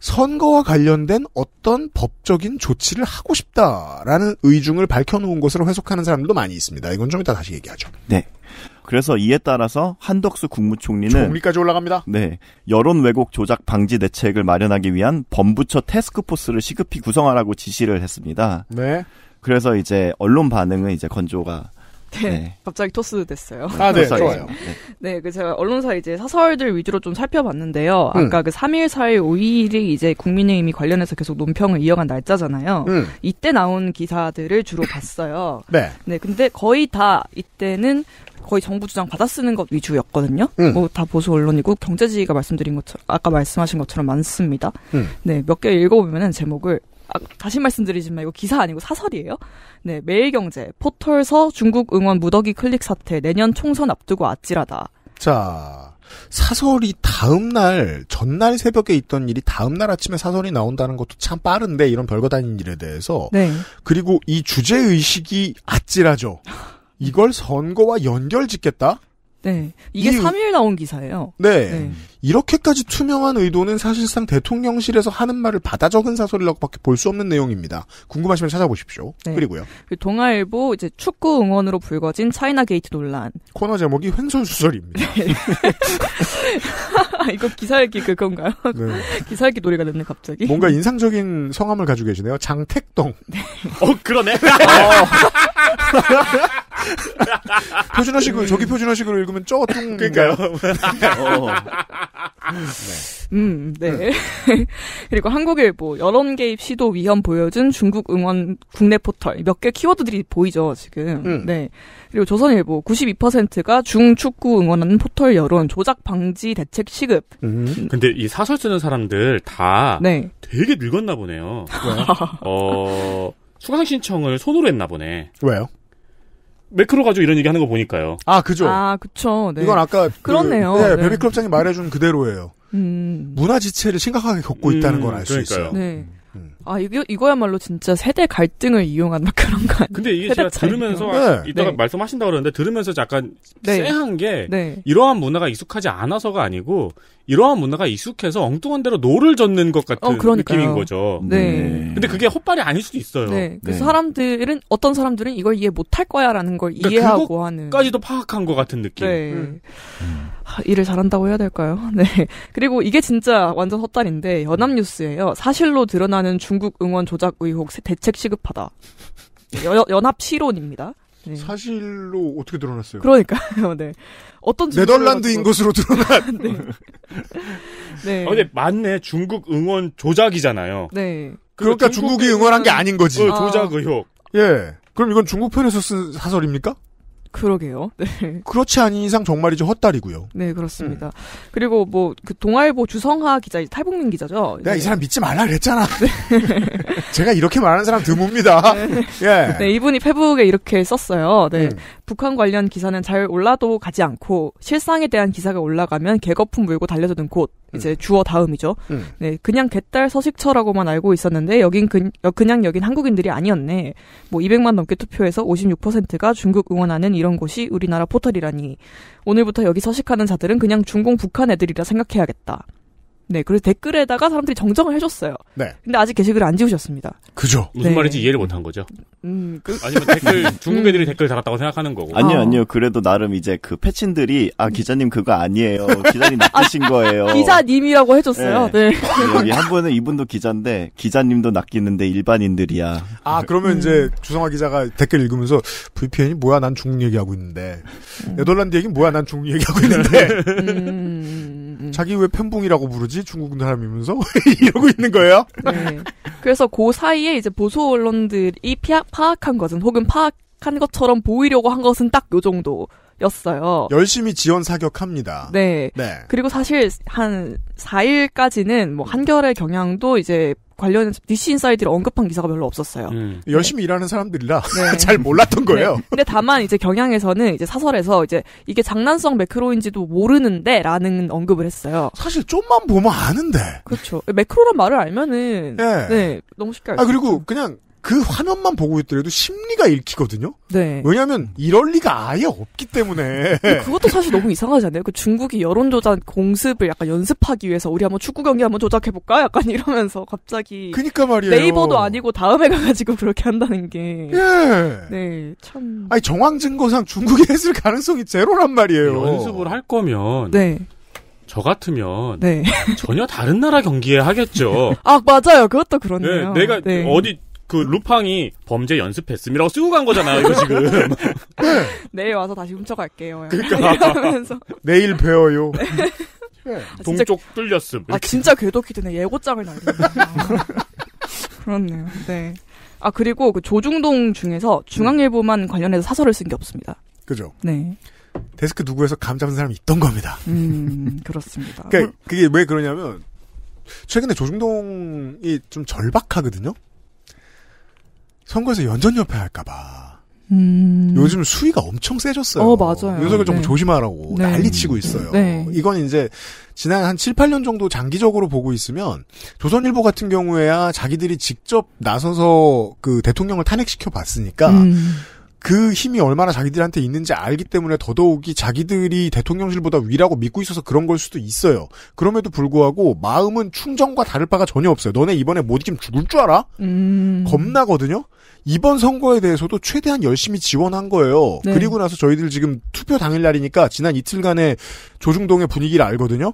선거와 관련된 어떤 법적인 조치를 하고 싶다라는 의중을 밝혀놓은 것으로 해석하는 사람들도 많이 있습니다. 이건 좀 이따 다시 얘기하죠. 네. 그래서 이에 따라서 한덕수 국무총리는 총리까지 올라갑니다. 네. 여론 왜곡 조작 방지 대책을 마련하기 위한 범부처 태스크포스를 시급히 구성하라고 지시를 했습니다. 네. 그래서 이제 언론 반응은 이제 건조가 네. 네. 갑자기 토스 됐어요. 아, 네. 좋아요. 네. 네. 그 제가 언론사 이제 사설들 위주로 좀 살펴봤는데요. 음. 아까 그 3일, 4일, 5일이 이제 국민의힘이 관련해서 계속 논평을 이어간 날짜잖아요. 음. 이때 나온 기사들을 주로 봤어요. 네. 네. 근데 거의 다 이때는 거의 정부 주장 받아쓰는 것 위주였거든요. 음. 뭐다 보수 언론이고 경제지가 말씀드린 것처럼 아까 말씀하신 것처럼 많습니다. 음. 네, 몇 개 읽어보면은 제목을 아, 다시 말씀드리지만 이거 기사 아니고 사설이에요. 네, 매일경제 포털서 중국 응원 무더기 클릭 사태 내년 총선 앞두고 아찔하다. 자, 사설이 다음 날 전날 새벽에 있던 일이 다음 날 아침에 사설이 나온다는 것도 참 빠른데 이런 별거 다닌 일에 대해서 네. 그리고 이 주제 의식이 아찔하죠. 이걸 선거와 연결 짓겠다? 네. 이게 이, 3일 나온 기사예요. 네. 네. 이렇게까지 투명한 의도는 사실상 대통령실에서 하는 말을 받아 적은 사설이라고밖에 볼 수 없는 내용입니다. 궁금하시면 찾아보십시오. 네. 그리고요. 동아일보 이제 축구 응원으로 불거진 차이나 게이트 논란. 코너 제목이 횡설 수설입니다. 아, 이거 기사 읽기 그건가요? 네. 기사 읽기 노래가 됐네 갑자기. 뭔가 인상적인 성함을 가지고 계시네요. 장택동. 네. 어 그러네. 어. 표준어식으로 저기 표준어식으로 읽으면 쪼뚱 그러니까요. 어. 네. 음, 네. 그리고 한국일보 여론 개입 시도 위험 보여준 중국 응원 국내 포털 몇 개 키워드들이 보이죠 지금. 음. 네. 그리고 조선일보 92%가 중축구 응원하는 포털 여론 조작 방지 대책 시급. 음. 근데 이 사설 쓰는 사람들 다 네. 되게 늙었나 보네요. 어. 수강 신청을 손으로 했나 보네. 왜요? 매크로 가지고 이런 얘기 하는 거 보니까요. 아, 그죠. 아, 그쵸. 네. 이건 아까 그 그렇네요. 그, 네, 네. 베비클럽장이 말해준 그대로예요. 음. 문화 지체를 심각하게 겪고 음, 있다는 걸알수 있어요. 네. 음. 아, 이거, 이거야말로 진짜 세대 갈등을 이용한 막 그런 거 아니에요? 근데 이게 제가 들으면서, 네. 이따가 네. 말씀하신다 고 그러는데, 들으면서 약간 네. 쎄한 게, 네. 이러한 문화가 익숙하지 않아서가 아니고, 이러한 문화가 익숙해서 엉뚱한 대로 노를 젓는 것 같은 어, 느낌인 거죠. 네. 네. 근데 그게 헛발이 아닐 수도 있어요. 네. 그래서 네. 그 사람들은 어떤 사람들은 이걸 이해 못할 거야라는 걸 그러니까 이해하고 하는. 까지도 파악한 것 같은 느낌. 네. 음. 하, 일을 잘한다고 해야 될까요? 네. 그리고 이게 진짜 완전 헛다인데 연합뉴스예요. 사실로 드러나는 중국 응원 조작 의혹 대책 시급하다. 여, 연합 실론입니다. 네. 사실로 어떻게 드러났어요? 그러니까요. 네. 어떤 네덜란드인 것으로 드러난. 네. 네. 아, 근데 맞네. 중국 응원 조작이잖아요. 네. 그러니까 중국이 응원한 게 아닌 거지. 어, 조작 아. 의혹. 아. 예. 그럼 이건 중국 편에서 쓴 사설입니까? 그러게요. 네. 그렇지 않은 이상 정말이죠 헛다리고요. 네 그렇습니다. 음. 그리고 뭐 그 동아일보 주성하 기자 탈북민 기자죠. 내가 네. 이 사람 믿지 말라 그랬잖아. 네. 제가 이렇게 말하는 사람 드뭅니다. 네. 예. 네 이분이 페북에 이렇게 썼어요. 네 음. 북한 관련 기사는 잘 올라도 가지 않고 실상에 대한 기사가 올라가면 개거품 물고 달려드는 곳. 이제 주어 다음이죠. 음. 네, 그냥 개딸 서식처라고만 알고 있었는데 여긴 그, 어, 그냥 여긴 한국인들이 아니었네. 뭐 200만 넘게 투표해서 56%가 중국 응원하는 이런 곳이 우리나라 포털이라니. 오늘부터 여기 서식하는 자들은 그냥 중공 북한 애들이라 생각해야겠다. 네, 그래서 댓글에다가 사람들이 정정을 해줬어요. 네. 근데 아직 게시글을 안 지우셨습니다. 그죠. 무슨 네. 말인지 이해를 못한 거죠. 음, 그... 아니면 댓글 음. 중국 애들이 음. 댓글 달았다고 생각하는 거고. 아니요, 아. 니요 그래도 나름 이제 그 패친들이 아 기자님 그거 아니에요. 기자님 아, 낚이신 거예요. 기자님이라고 해줬어요. 네. 네. 네. 여기 한 분은 이분도 기자인데 기자님도 낚이는데 일반인들이야. 아 그러면 음. 이제 주성아 기자가 댓글 읽으면서 VPN이 뭐야? 난 중국 얘기하고 있는데 음. 네덜란드 얘기 뭐야? 난 중국 얘기하고 음. 있는데. 음. 자기 왜 편붕이라고 부르지? 중국 사람이면서 이러고 있는 거예요. 네. 그래서 그 사이에 이제 보수 언론들이 피하, 파악한 것은 혹은 파악한 것처럼 보이려고 한 것은 딱 요 정도. 였어요. 열심히 지원 사격합니다. 네. 네. 그리고 사실 한 4일까지는 뭐 한결의 경향도 이제 관련해서 뉴스 인사이드를 언급한 기사가 별로 없었어요. 음. 네. 열심히 일하는 사람들이라 네. 잘 몰랐던 네. 거예요. 네. 근데 다만 이제 경향에서는 이제 사설에서 이제 이게 장난성 매크로인지도 모르는데라는 언급을 했어요. 사실 좀만 보면 아는데. 그렇죠. 매크로란 말을 알면은 예. 네, 너무 쉽게 알죠. 아 그리고 그냥 그 화면만 보고 있더라도 심리가 읽히거든요. 네. 왜냐하면 이럴 리가 아예 없기 때문에. 그것도 사실 너무 이상하지 않아요? 그 중국이 여론조작 공습을 약간 연습하기 위해서 우리 한번 축구 경기 한번 조작해 볼까? 약간 이러면서 갑자기. 그니까 말이에요. 네이버도 아니고 다음에 가가지고 그렇게 한다는 게. 예. 네, 참. 아니 정황 증거상 중국이 했을 가능성이 제로란 말이에요. 연습을 할 거면. 네. 저 같으면 네. 전혀 다른 나라 경기에 하겠죠. 아 맞아요, 그것도 그렇네요. 네, 내가 네. 어디 그 루팡이 범죄 연습했음이라고 쓰고 간 거잖아요, 이거 지금. 네. 내일 와서 다시 훔쳐갈게요. 그러니까. 이러면서. 내일 배워요. 네. 네. 아, 동쪽 뚫렸음. 아, 진짜 궤도키드네. 예고장을 날리네. 아. 그렇네요. 네. 아, 그리고 그 조중동 중에서 중앙일보만 관련해서 사설을 쓴 게 없습니다. 그죠? 네. 데스크 누구에서 감 잡은 사람이 있던 겁니다. 음, 그렇습니다. 그 그게 왜 그러냐면, 최근에 조중동이 좀 절박하거든요? 선거에서 연전협회 할까봐. 음... 요즘 수위가 엄청 세졌어요. 어, 맞아요. 윤석열 정부 네. 조심하라고 네. 난리치고 있어요. 네. 이건 이제 지난 한 7, 8년 정도 장기적으로 보고 있으면 조선일보 같은 경우에야 자기들이 직접 나서서 그 대통령을 탄핵시켜 봤으니까 음... 그 힘이 얼마나 자기들한테 있는지 알기 때문에 더더욱이 자기들이 대통령실보다 위라고 믿고 있어서 그런 걸 수도 있어요. 그럼에도 불구하고 마음은 충정과 다를 바가 전혀 없어요. 너네 이번에 못 이기면 죽을 줄 알아? 음... 겁나거든요. 이번 선거에 대해서도 최대한 열심히 지원한 거예요. 네. 그리고 나서 저희들 지금 투표 당일 날이니까 지난 이틀간의 조중동의 분위기를 알거든요.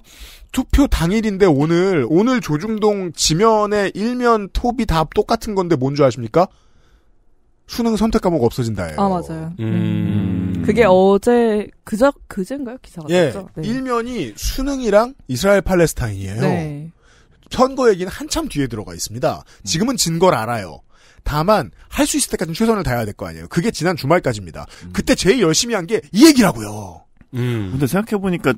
투표 당일인데 오늘 오늘 조중동 지면에 일면 톱이 다 똑같은 건데 뭔 줄 아십니까? 수능 선택 과목 없어진다예요. 아 맞아요. 음... 음. 음. 그게 어제 그저 그젠가요 기사가 예, 났죠? 네. 일면이 수능이랑 이스라엘 팔레스타인이에요. 네. 선거 얘기는 한참 뒤에 들어가 있습니다. 지금은 진 걸 알아요. 다만 할 수 있을 때까지는 최선을 다해야 될 거 아니에요. 그게 지난 주말까지입니다. 음. 그때 제일 열심히 한 게 이 얘기라고요. 음. 근데 생각해 보니까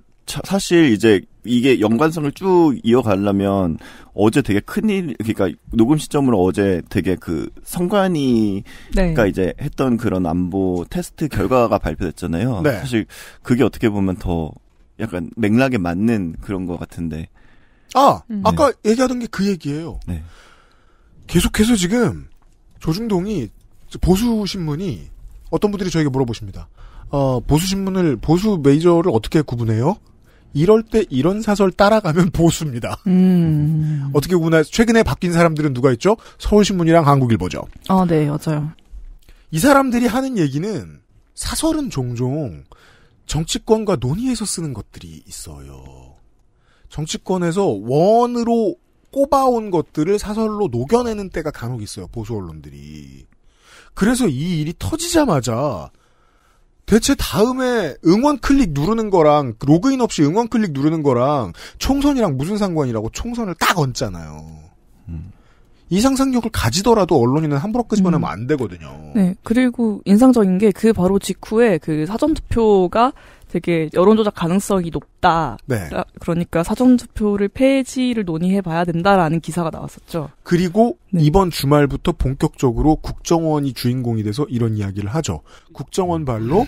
사실 이제 이게 연관성을 쭉 이어가려면 어제 되게 큰일 그러니까 녹음 시점으로 어제 되게 그 성관이가 네. 이제 했던 그런 안보 테스트 결과가 발표됐잖아요. 네. 사실 그게 어떻게 보면 더 약간 맥락에 맞는 그런 것 같은데. 아 음. 아까 얘기하던 게 그 얘기예요. 네. 계속해서 지금 조중동이 보수 신문이 어떤 분들이 저에게 물어보십니다. 어, 보수 신문을 보수 메이저를 어떻게 구분해요? 이럴 때 이런 사설 따라가면 보수입니다. 음. 어떻게 보나 최근에 바뀐 사람들은 누가 있죠? 서울신문이랑 한국일보죠. 아, 네, 맞아요. 이 사람들이 하는 얘기는 사설은 종종 정치권과 논의해서 쓰는 것들이 있어요. 정치권에서 원으로 꼽아온 것들을 사설로 녹여내는 때가 간혹 있어요. 보수 언론들이. 그래서 이 일이 터지자마자 대체 다음에 응원 클릭 누르는 거랑 로그인 없이 응원 클릭 누르는 거랑 총선이랑 무슨 상관이라고 총선을 딱 얹잖아요. 음. 이 상상력을 가지더라도 언론인은 함부로 끄집어내면 음. 안 되거든요. 네. 그리고 인상적인 게 그 바로 직후에 그 사전투표가 되게 여론조작 가능성이 높다. 네. 아, 그러니까 사전투표를 폐지를 논의해봐야 된다라는 기사가 나왔었죠. 그리고 네. 이번 주말부터 본격적으로 국정원이 주인공이 돼서 이런 이야기를 하죠. 국정원 음. 발로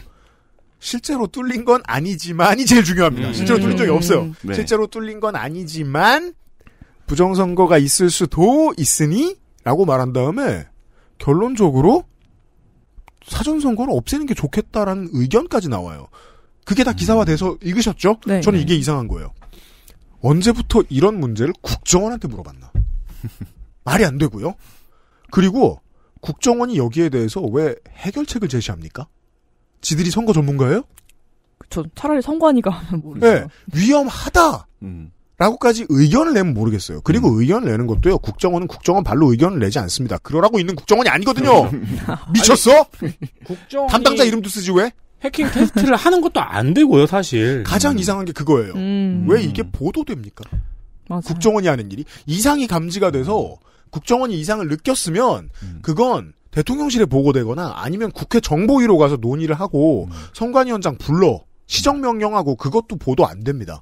실제로 뚫린 건 아니지만이 제일 중요합니다. 음. 실제로 뚫린 적이 없어요. 음. 네. 실제로 뚫린 건 아니지만 부정선거가 있을 수도 있으니 라고 말한 다음에 결론적으로 사전선거를 없애는 게 좋겠다라는 의견까지 나와요. 그게 다 기사화돼서 음. 읽으셨죠? 네. 저는 네. 이게 이상한 거예요. 언제부터 이런 문제를 국정원한테 물어봤나? 말이 안 되고요. 그리고 국정원이 여기에 대해서 왜 해결책을 제시합니까? 지들이 선거 전문가예요? 그쵸. 차라리 선관위가 하면 모르겠어요. 네. 위험하다! 음. 라고까지 의견을 내면 모르겠어요. 그리고 음. 의견을 내는 것도요. 국정원은 국정원 발로 의견을 내지 않습니다. 그러라고 있는 국정원이 아니거든요. 음. 미쳤어? 국정 담당자 이름도 쓰지 왜? 해킹 테스트를 하는 것도 안 되고요, 사실. 가장 음. 이상한 게 그거예요. 음. 왜 이게 보도됩니까? 맞아요. 국정원이 하는 일이 이상이 감지가 돼서 국정원이 이상을 느꼈으면 음. 그건 대통령실에 보고되거나 아니면 국회 정보위로 가서 논의를 하고 음. 선관위원장 불러 시정명령하고 그것도 보도 안 됩니다.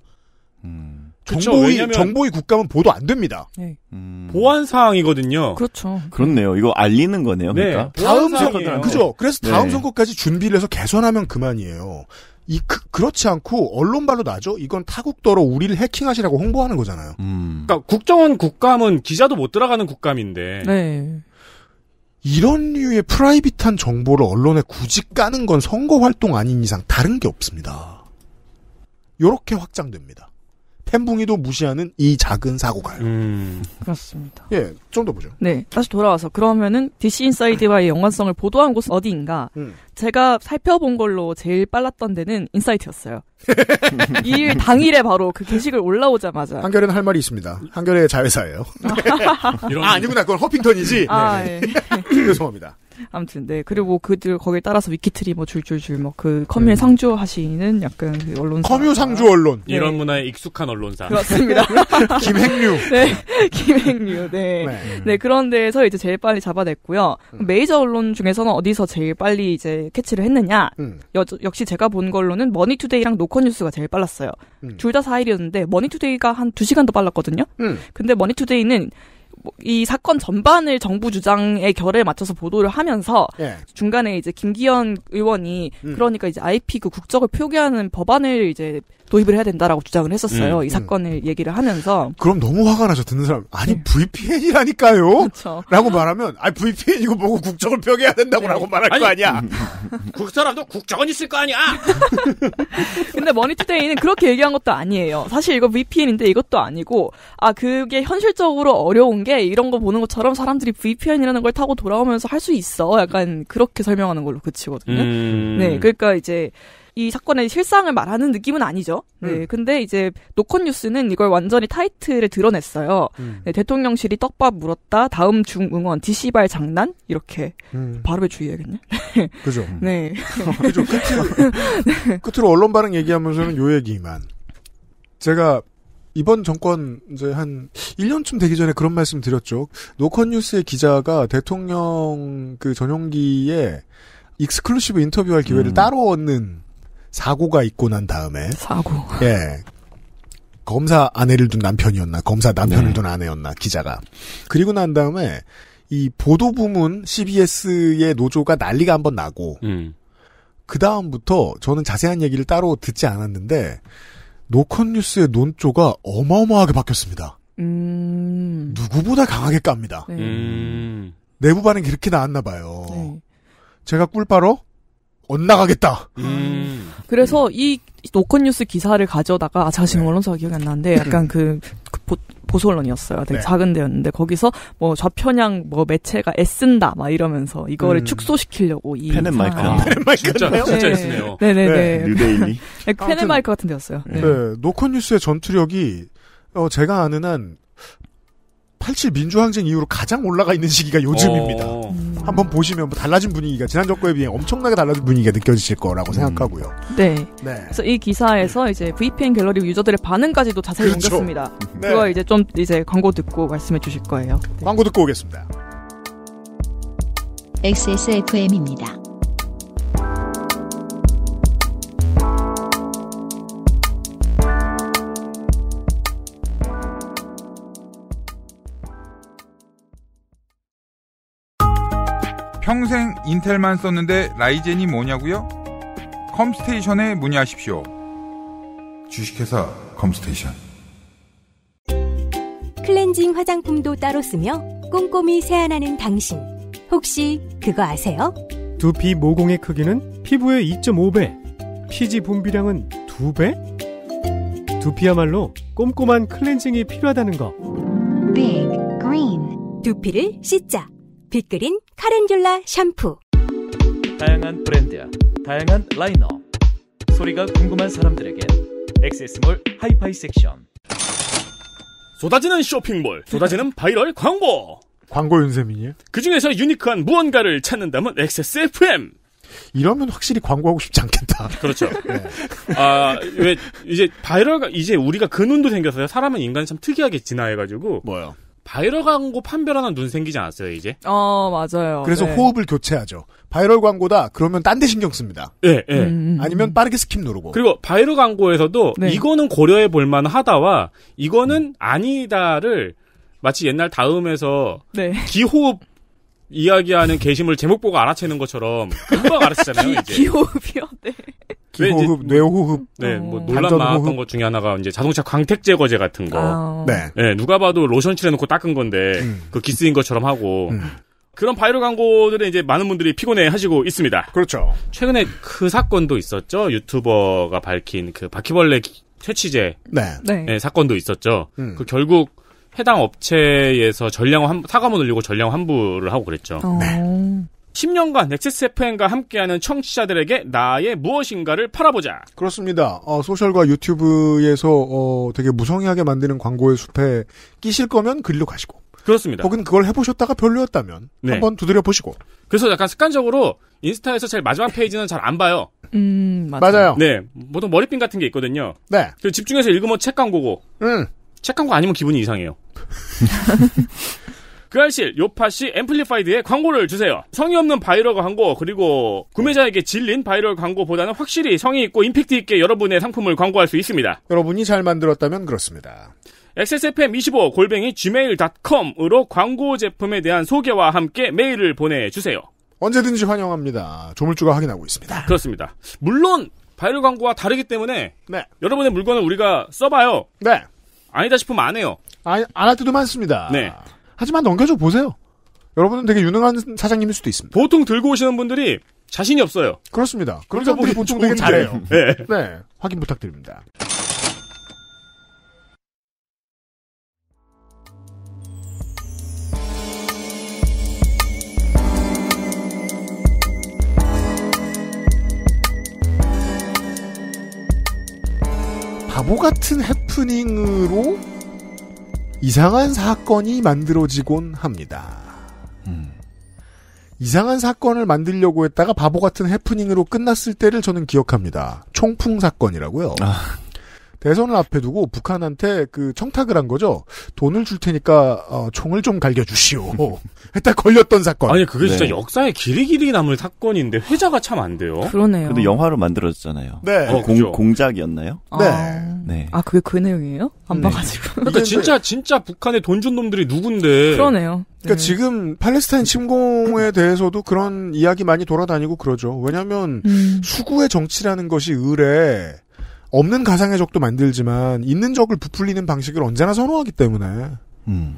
음. 정보위 그렇죠, 정보위 국감은 보도 안 됩니다. 네. 음. 보안 사항이거든요. 그렇죠. 그렇네요. 이거 알리는 거네요. 네, 그러니까 다음 선거 그죠. 그래서 다음 네. 선거까지 준비를 해서 개선하면 그만이에요. 이 그, 렇지 않고 언론발로 나죠. 이건 타국더로 우리를 해킹하시라고 홍보하는 거잖아요. 음. 그러니까 국정원 국감은 기자도 못 들어가는 국감인데. 네. 이런 류의 프라이빗한 정보를 언론에 굳이 까는 건 선거 활동 아닌 이상 다른 게 없습니다. 요렇게 확장됩니다. 팬붕이도 무시하는 이 작은 사고가요. 음. 그렇습니다. 예, 좀 더 보죠. 네, 다시 돌아와서 그러면은 DC 인사이드와의 연관성을 보도한 곳은 어디인가? 음. 제가 살펴본 걸로 제일 빨랐던 데는 인사이트였어요. 이일 당일에 바로 그 게시글 올라오자마자 한결레는할 말이 있습니다. 한결의 자회사예요. 이런 아, 아니구나, 그건 허핑턴이지. 아, 네, 네. 예. 죄송합니다. 아무튼 네 그리고 그들 거기에 따라서 위키트리 뭐 줄줄줄 뭐그 음. 커뮤 음. 상주하시는 약간 그 언론사 커뮤 상주 언론 네. 이런 네. 문화에 익숙한 언론사 그렇습니다 네. 김행류 네 김행류 네네 네. 네, 그런 데서 이제 제일 빨리 잡아냈고요 음. 메이저 언론 중에서는 어디서 제일 빨리 이제 캐치를 했느냐 음. 여, 역시 제가 본 걸로는 머니투데이랑 노컷뉴스가 제일 빨랐어요 음. 둘다 4일이었는데 머니투데이가 한 2시간 더 빨랐거든요 음. 근데 머니투데이는 뭐, 이 사건 전반을 정부 주장의 결에 맞춰서 보도를 하면서 예. 중간에 이제 김기현 의원이 음. 그러니까 이제 IP 그 국적을 표기하는 법안을 이제 도입을 해야 된다라고 주장을 했었어요. 음. 이 사건을 음. 얘기를 하면서 그럼 너무 화가 나죠 듣는 사람. 아니 네. VPN이라니까요. 그쵸. 그렇죠. 라고 말하면 아 VPN이고 뭐고 국적을 표기해야 된다고라고 네. 말할 아니, 거 아니야. 음. 그 사람도 국적은 있을 거 아니야. 근데 머니투데이는 그렇게 얘기한 것도 아니에요. 사실 이거 VPN인데 이것도 아니고 아 그게 현실적으로 어려운 게게 이런 거 보는 것처럼 사람들이 VPN이라는 걸 타고 돌아오면서 할 수 있어. 약간 그렇게 설명하는 걸로 그치거든요. 음. 네, 그러니까 이제 이 사건의 실상을 말하는 느낌은 아니죠. 네, 음. 근데 이제 노컷 뉴스는 이걸 완전히 타이틀에 드러냈어요. 음. 네, 대통령실이 떡밥 물었다. 다음 중 응원 디시발 장난 이렇게 음. 발음에 주의해야겠네. 그죠. 네. 어, 그죠. 끝으로, 네. 끝으로 언론 반응 얘기하면서는 요 얘기만. 제가 이번 정권 이제 한 1년쯤 되기 전에 그런 말씀 드렸죠. 노컷뉴스의 기자가 대통령 그 전용기에 익스클루시브 인터뷰할 기회를 음. 따로 얻는 사고가 있고 난 다음에 사고 예 검사 아내를 둔 남편이었나 검사 남편을 네. 둔 아내였나 기자가 그리고 난 다음에 이 보도 부문 CBS의 노조가 난리가 한번 나고 음. 그 다음부터 저는 자세한 얘기를 따로 듣지 않았는데 노컷 뉴스의 논조가 어마어마하게 바뀌었습니다. 음... 누구보다 강하게 깝니다. 네. 음... 내부 반응이 그렇게 나왔나 봐요. 네. 제가 꿀바로 엇나가겠다. 음... 그래서 이 노컷 뉴스 기사를 가져다가 아, 자신 네. 언론사 기억이 안 나는데 약간 그, 그 보, 보수 언론이었어요. 되게 네. 작은 데였는데 거기서 뭐 좌편향 뭐 매체가 애쓴다 막 이러면서 이거를 음. 축소시키려고 이 펜앤 마이크 아, 펜앤 마이크 진짜 네. 있으네요. 네네네. 네. 네, 뉴데일리 네, 펜앤 마이크 같은 데였어요. 네. 네. 노컷 뉴스의 전투력이 어, 제가 아는 한87 민주항쟁 이후로 가장 올라가 있는 시기가 요즘입니다. 어... 음. 한번 보시면 뭐 달라진 분위기가 지난 정권에 비해 엄청나게 달라진 분위기가 느껴지실 거라고 음. 생각하고요. 네. 네. 그래서 이 기사에서 이제 VPN 갤러리 유저들의 반응까지도 자세히 그렇죠. 옮겼습니다. 네. 그거 이제 좀 이제 광고 듣고 말씀해 주실 거예요. 네. 광고 듣고 오겠습니다. XSFM입니다. 평생 인텔만 썼는데 라이젠이 뭐냐고요? 컴스테이션에 문의하십시오. 주식회사 컴스테이션. 클렌징 화장품도 따로 쓰며 꼼꼼히 세안하는 당신. 혹시 그거 아세요? 두피 모공의 크기는 피부의 2.5배, 피지 분비량은 2배? 두피야말로 꼼꼼한 클렌징이 필요하다는 거. 빅 그린. 두피를 씻자. 빅그린 카렌듈라 샴푸. 다양한 브랜드야, 다양한 라인업. 소리가 궁금한 사람들에게 엑세스몰 하이파이 섹션. 쏟아지는 쇼핑몰, 쏟아지는 바이럴 광고. 광고 윤세민이에요? 그 중에서 유니크한 무언가를 찾는다면 엑세스 FM. 이러면 확실히 광고하고 싶지 않겠다. 그렇죠. 네. 아, 왜, 이제 바이럴, 이제 우리가 그 눈도 생겨서요. 사람은 인간이 참 특이하게 진화해가지고. 뭐요? 바이럴 광고 판별하는 눈 생기지 않았어요, 이제? 어, 맞아요. 그래서 네. 호흡을 교체하죠. 바이럴 광고다, 그러면 딴 데 신경 씁니다. 예, 예. 음, 음, 음, 아니면 빠르게 스킵 누르고. 그리고 바이럴 광고에서도 네. 이거는 고려해 볼만 하다와 이거는 아니다를 마치 옛날 다음에서 네. 기호흡 이야기하는 게시물 제목 보고 알아채는 것처럼 금방 알았잖아요, 이제. 기호흡이요, 네. 기호흡, 뭐 뇌호흡. 네, 네. 뭐 어. 논란 나왔던 것 중에 하나가 이제 자동차 광택 제거제 같은 거. 아. 네. 네. 누가 봐도 로션 칠해놓고 닦은 건데 음. 그 기스인 것처럼 하고. 음. 그런 바이럴 광고들은 이제 많은 분들이 피곤해 하시고 있습니다. 그렇죠. 최근에 그 사건도 있었죠. 유튜버가 밝힌 그 바퀴벌레 퇴치제 네. 네. 네, 사건도 있었죠. 음. 그 결국 해당 업체에서 전량 환, 사과문 올리고 전량 환불을 하고 그랬죠. 어. 네. 10년간 XSFM과 함께하는 청취자들에게 나의 무엇인가를 팔아보자. 그렇습니다. 어, 소셜과 유튜브에서 어, 되게 무성의하게 만드는 광고의 숲에 끼실 거면 그리로 가시고. 그렇습니다. 혹은 그걸 해보셨다가 별로였다면 네. 한번 두드려 보시고. 그래서 약간 습관적으로 인스타에서 제일 마지막 페이지는 잘 안 봐요. 음 맞아요. 맞아요. 네, 보통 머리핀 같은 게 있거든요. 네. 집중해서 읽으면 책 광고고. 음. 책 광고 아니면 기분이 이상해요. 그알실 요파시 앰플리파이드에 광고를 주세요. 성의 없는 바이럴 광고 그리고 구매자에게 질린 바이럴 광고보다는 확실히 성의 있고 임팩트 있게 여러분의 상품을 광고할 수 있습니다. 여러분이 잘 만들었다면 그렇습니다. XSFM25 골뱅이 gmail.com으로 광고 제품에 대한 소개와 함께 메일을 보내주세요. 언제든지 환영합니다. 조물주가 확인하고 있습니다. 그렇습니다. 물론 바이럴 광고와 다르기 때문에 네. 여러분의 물건을 우리가 써봐요. 네. 아니다 싶으면 안 해요. 아, 안할 때도 많습니다. 네. 하지만 넘겨줘 보세요. 여러분은 되게 유능한 사장님일 수도 있습니다. 보통 들고 오시는 분들이 자신이 없어요. 그렇습니다. 그런 사람들이 보통 되게 잘해요. 네. 네. 확인 부탁드립니다. 바보 같은 해프닝으로 이상한 사건이 만들어지곤 합니다. 음. 이상한 사건을 만들려고 했다가 바보 같은 해프닝으로 끝났을 때를 저는 기억합니다. 총풍 사건이라고요. 아, 대선을 앞에 두고 북한한테 그 청탁을 한 거죠. 돈을 줄 테니까 어, 총을 좀 갈겨 주시오. 했다 걸렸던 사건. 아니 그게 진짜 네. 역사에 길이 길이 남을 사건인데 회자가 참 안 돼요. 그러네요. 근데 영화로 만들어졌잖아요. 네. 어, 공, 공작이었나요? 아. 네. 아, 네. 아 그게 그 내용이에요? 안 네. 봐가지고. 그러니까, 그러니까 진짜 진짜 북한에 돈 준 놈들이 누군데? 그러네요. 그러니까 네. 지금 팔레스타인 침공에 대해서도 그런 이야기 많이 돌아다니고 그러죠. 왜냐하면 음. 수구의 정치라는 것이 의뢰 없는 가상의 적도 만들지만 있는 적을 부풀리는 방식을 언제나 선호하기 때문에. 음.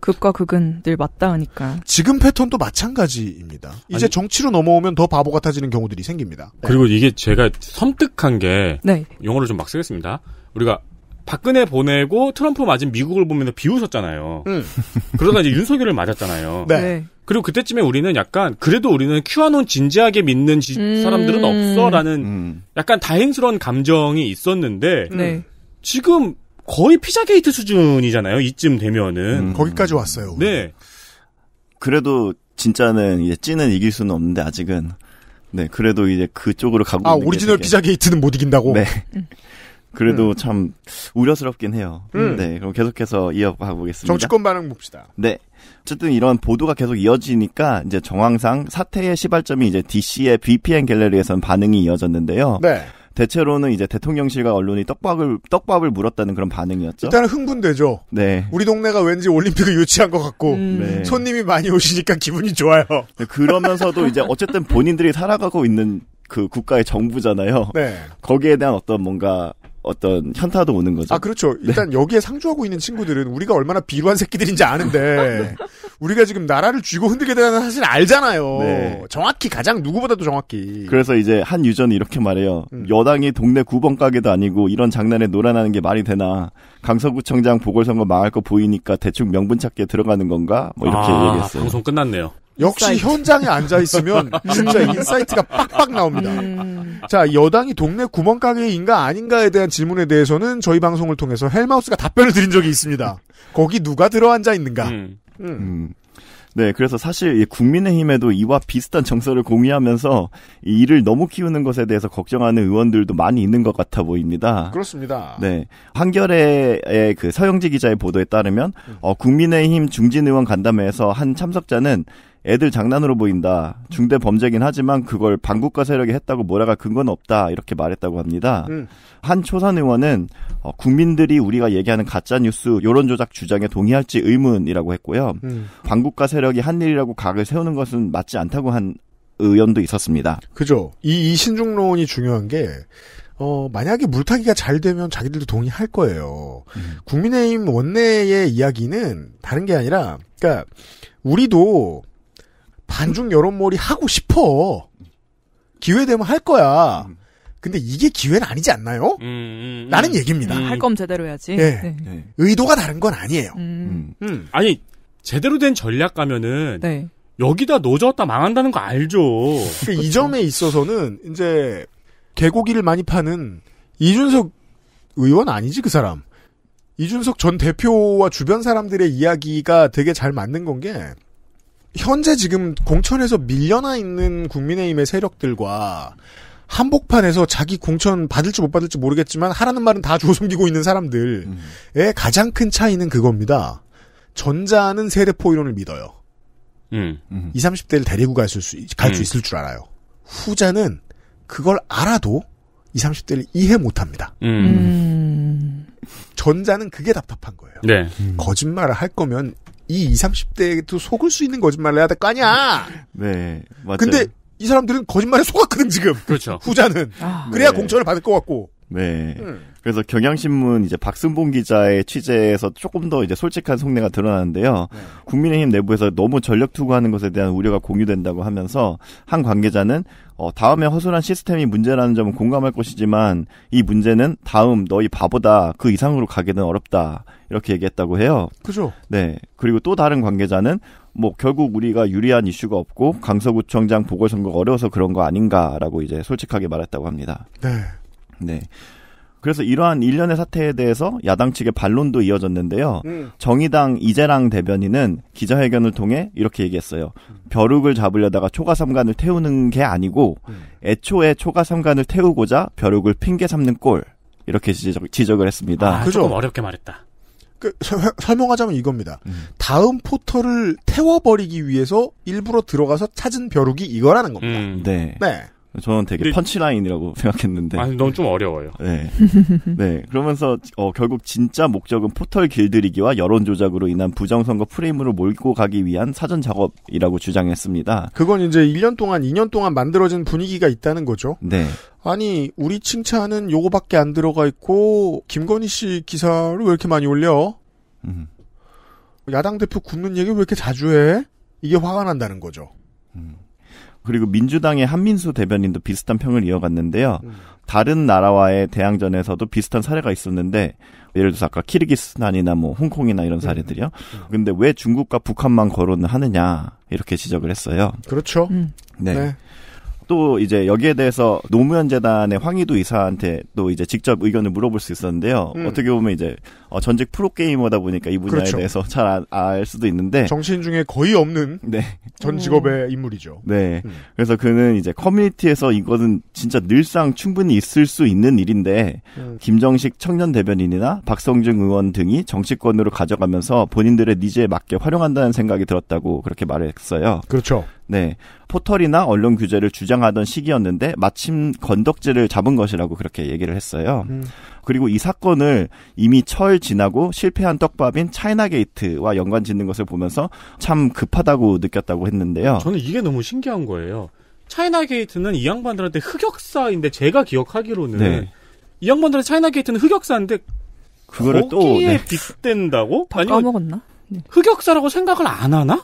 극과 극은 늘 맞닿으니까. 지금 패턴도 마찬가지입니다. 이제 아니, 정치로 넘어오면 더 바보 같아지는 경우들이 생깁니다. 네. 그리고 이게 제가 섬뜩한 게 네. 용어를 좀 막 쓰겠습니다. 우리가 박근혜 보내고 트럼프 맞은 미국을 보면 비웃었잖아요. 음. 그러다 이제 윤석열을 맞았잖아요. 네. 네. 그리고 그때쯤에 우리는 약간 그래도 우리는 큐아논 진지하게 믿는 지, 음... 사람들은 없어라는 음. 약간 다행스러운 감정이 있었는데 음. 네. 지금 거의 피자게이트 수준이잖아요. 이쯤 되면은 음. 거기까지 왔어요. 우리. 네. 그래도 진짜는 이제 찌는 이길 수는 없는데 아직은 네 그래도 이제 그쪽으로 가고 아 오리지널 되게... 피자 게이트는 못 이긴다고 네 그래도 음. 참 우려스럽긴 해요 음. 네 그럼 계속해서 이어가 보겠습니다 정치권 반응 봅시다 네 어쨌든 이런 보도가 계속 이어지니까 이제 정황상 사태의 시발점이 이제 DC의 VPN 갤러리에선 반응이 이어졌는데요. 네. 대체로는 이제 대통령실과 언론이 떡밥을 떡밥을 물었다는 그런 반응이었죠. 일단은 흥분되죠. 네. 우리 동네가 왠지 올림픽을 유치한 것 같고 음. 네. 손님이 많이 오시니까 기분이 좋아요. 네, 그러면서도 이제 어쨌든 본인들이 살아가고 있는 그 국가의 정부잖아요. 네. 거기에 대한 어떤 뭔가 어떤 현타도 오는 거죠. 아 그렇죠. 네. 일단 네. 여기에 상주하고 있는 친구들은 우리가 얼마나 비루한 새끼들인지 아는데 네. 우리가 지금 나라를 쥐고 흔들게 되는 사실 알잖아요. 네. 정확히 가장 누구보다도 정확히. 그래서 이제 한 유전이 이렇게 말해요. 음. 여당이 동네 구번 가게도 아니고 이런 장난에 놀아나는 게 말이 되나? 강서구청장 보궐선거 망할 거 보이니까 대충 명분 찾기에 들어가는 건가? 뭐 이렇게 아, 얘기했어요. 방송 끝났네요. 역시 인사이트. 현장에 앉아 있으면 진짜 인사이트가 빡빡 나옵니다. 음. 자, 여당이 동네 구멍가게인가 아닌가에 대한 질문에 대해서는 저희 방송을 통해서 헬마우스가 답변을 드린 적이 있습니다. 거기 누가 들어앉아 있는가? 음. 음. 음. 네, 그래서 사실 국민의힘에도 이와 비슷한 정서를 공유하면서 이 일을 너무 키우는 것에 대해서 걱정하는 의원들도 많이 있는 것 같아 보입니다. 그렇습니다. 네, 한겨레의 그 서영지 기자의 보도에 따르면 음. 어, 국민의힘 중진 의원 간담회에서 한 참석자는 애들 장난으로 보인다. 중대 범죄긴 하지만 그걸 반국가 세력이 했다고 뭐라가 근거는 없다. 이렇게 말했다고 합니다. 음. 한 초선 의원은 어, 국민들이 우리가 얘기하는 가짜 뉴스 여론 조작 주장에 동의할지 의문이라고 했고요. 음. 반국가 세력이 한 일이라고 각을 세우는 것은 맞지 않다고 한 의원도 있었습니다. 그죠. 이, 이 신중론이 중요한 게 어, 만약에 물타기가 잘 되면 자기들도 동의할 거예요. 음. 국민의힘 원내의 이야기는 다른 게 아니라, 그니까 우리도 반중 여론몰이 하고 싶어. 기회 되면 할 거야. 근데 이게 기회는 아니지 않나요? 음, 음, 음. 라는 얘기입니다. 음. 할 거면 제대로 해야지. 예. 네. 네. 의도가 다른 건 아니에요. 음. 아니 제대로 된 전략 가면은 네. 여기다 노저었다 망한다는 거 알죠. 그러니까 죠이 점에 있어서는 이제 개고기를 많이 파는 이준석 의원 아니지 그 사람. 이준석 전 대표와 주변 사람들의 이야기가 되게 잘 맞는 건게 현재 지금 공천에서 밀려나 있는 국민의힘의 세력들과 한복판에서 자기 공천 받을지 못 받을지 모르겠지만 하라는 말은 다 주워 숨기고 있는 사람들의 음. 가장 큰 차이는 그겁니다. 전자는 세대포 이론을 믿어요. 음. 20, 음. 30대를 데리고 갈수 음. 있을 줄 알아요. 후자는 그걸 알아도 20, 30대를 이해 못합니다. 음. 전자는 그게 답답한 거예요. 네. 거짓말을 할 거면 이 20, 30대에도 속을 수 있는 거짓말을 해야 될 거 아니야. 네, 맞아요. 근데 이 사람들은 거짓말에 속았거든 지금. 그렇죠. 후자는 아, 그래야 네. 공천을 받을 것 같고. 네. 음. 그래서 경향신문 이제 박승봉 기자의 취재에서 조금 더 이제 솔직한 속내가 드러나는데요. 네. 국민의힘 내부에서 너무 전력 투구하는 것에 대한 우려가 공유된다고 하면서 한 관계자는 어, 다음에 허술한 시스템이 문제라는 점은 공감할 것이지만 이 문제는 다음 너희 바보다 그 이상으로 가기는 어렵다 이렇게 얘기했다고 해요. 그죠? 네. 그리고 또 다른 관계자는 뭐 결국 우리가 유리한 이슈가 없고 강서구청장 보궐선거 가 어려워서 그런 거 아닌가라고 이제 솔직하게 말했다고 합니다. 네. 네. 그래서 이러한 일련의 사태에 대해서 야당 측의 반론도 이어졌는데요. 음. 정의당 이재랑 대변인은 기자회견을 통해 이렇게 얘기했어요. 벼룩을 잡으려다가 초가삼간을 태우는 게 아니고 음. 애초에 초가삼간을 태우고자 벼룩을 핑계 삼는 꼴 이렇게 지적, 을 했습니다. 아, 그죠? 어렵게 말했다. 그, 서, 설명하자면 이겁니다. 음. 다음 포털을 태워버리기 위해서 일부러 들어가서 찾은 벼룩이 이거라는 겁니다. 음. 네. 네. 저는 되게 근데... 펀치라인이라고 생각했는데. 아니, 너무 좀 어려워요. 네. 네. 그러면서, 어, 결국 진짜 목적은 포털 길들이기와 여론조작으로 인한 부정선거 프레임으로 몰고 가기 위한 사전 작업이라고 주장했습니다. 그건 이제 1년 동안, 2년 동안 만들어진 분위기가 있다는 거죠. 네. 아니, 우리 칭찬은 요거밖에 안 들어가 있고, 김건희 씨 기사를 왜 이렇게 많이 올려? 음. 야당 대표 굽는 얘기 왜 이렇게 자주 해? 이게 화가 난다는 거죠. 음. 그리고 민주당의 한민수 대변인도 비슷한 평을 이어갔는데요. 음. 다른 나라와의 대항전에서도 비슷한 사례가 있었는데 예를 들어서 아까 키르기스탄이나 뭐 홍콩이나 이런 음. 사례들이요. 음. 근데 왜 중국과 북한만 거론을 하느냐 이렇게 지적을 했어요. 그렇죠. 음. 네. 네. 또 이제 여기에 대해서 노무현 재단의 황희도 이사한테 또 이제 직접 의견을 물어볼 수 있었는데요. 음. 어떻게 보면 이제 어, 전직 프로 게이머다 보니까 이 분야에 그렇죠. 대해서 잘알 아, 수도 있는데 정신 중에 거의 없는 네. 전 직업의 음. 인물이죠. 네. 음. 그래서 그는 이제 커뮤니티에서 이거는 진짜 늘상 충분히 있을 수 있는 일인데 음. 김정식 청년 대변인이나 박성중 의원 등이 정치권으로 가져가면서 본인들의 니즈에 맞게 활용한다는 생각이 들었다고 그렇게 말했어요. 그렇죠. 네. 포털이나 언론 규제를 주장하던 시기였는데 마침 건덕지를 잡은 것이라고 그렇게 얘기를 했어요. 음. 그리고 이 사건을 이미 철 지나고 실패한 떡밥인 차이나 게이트와 연관 짓는 것을 보면서 참 급하다고 느꼈다고 했는데요. 저는 이게 너무 신기한 거예요. 차이나 게이트는 이 양반들한테 흑역사인데 제가 기억하기로는 네. 이 양반들한테 차이나 게이트는 흑역사인데 그거를 또 네. 댄다고아니 까먹었나? 네. 흑역사라고 생각을 안 하나?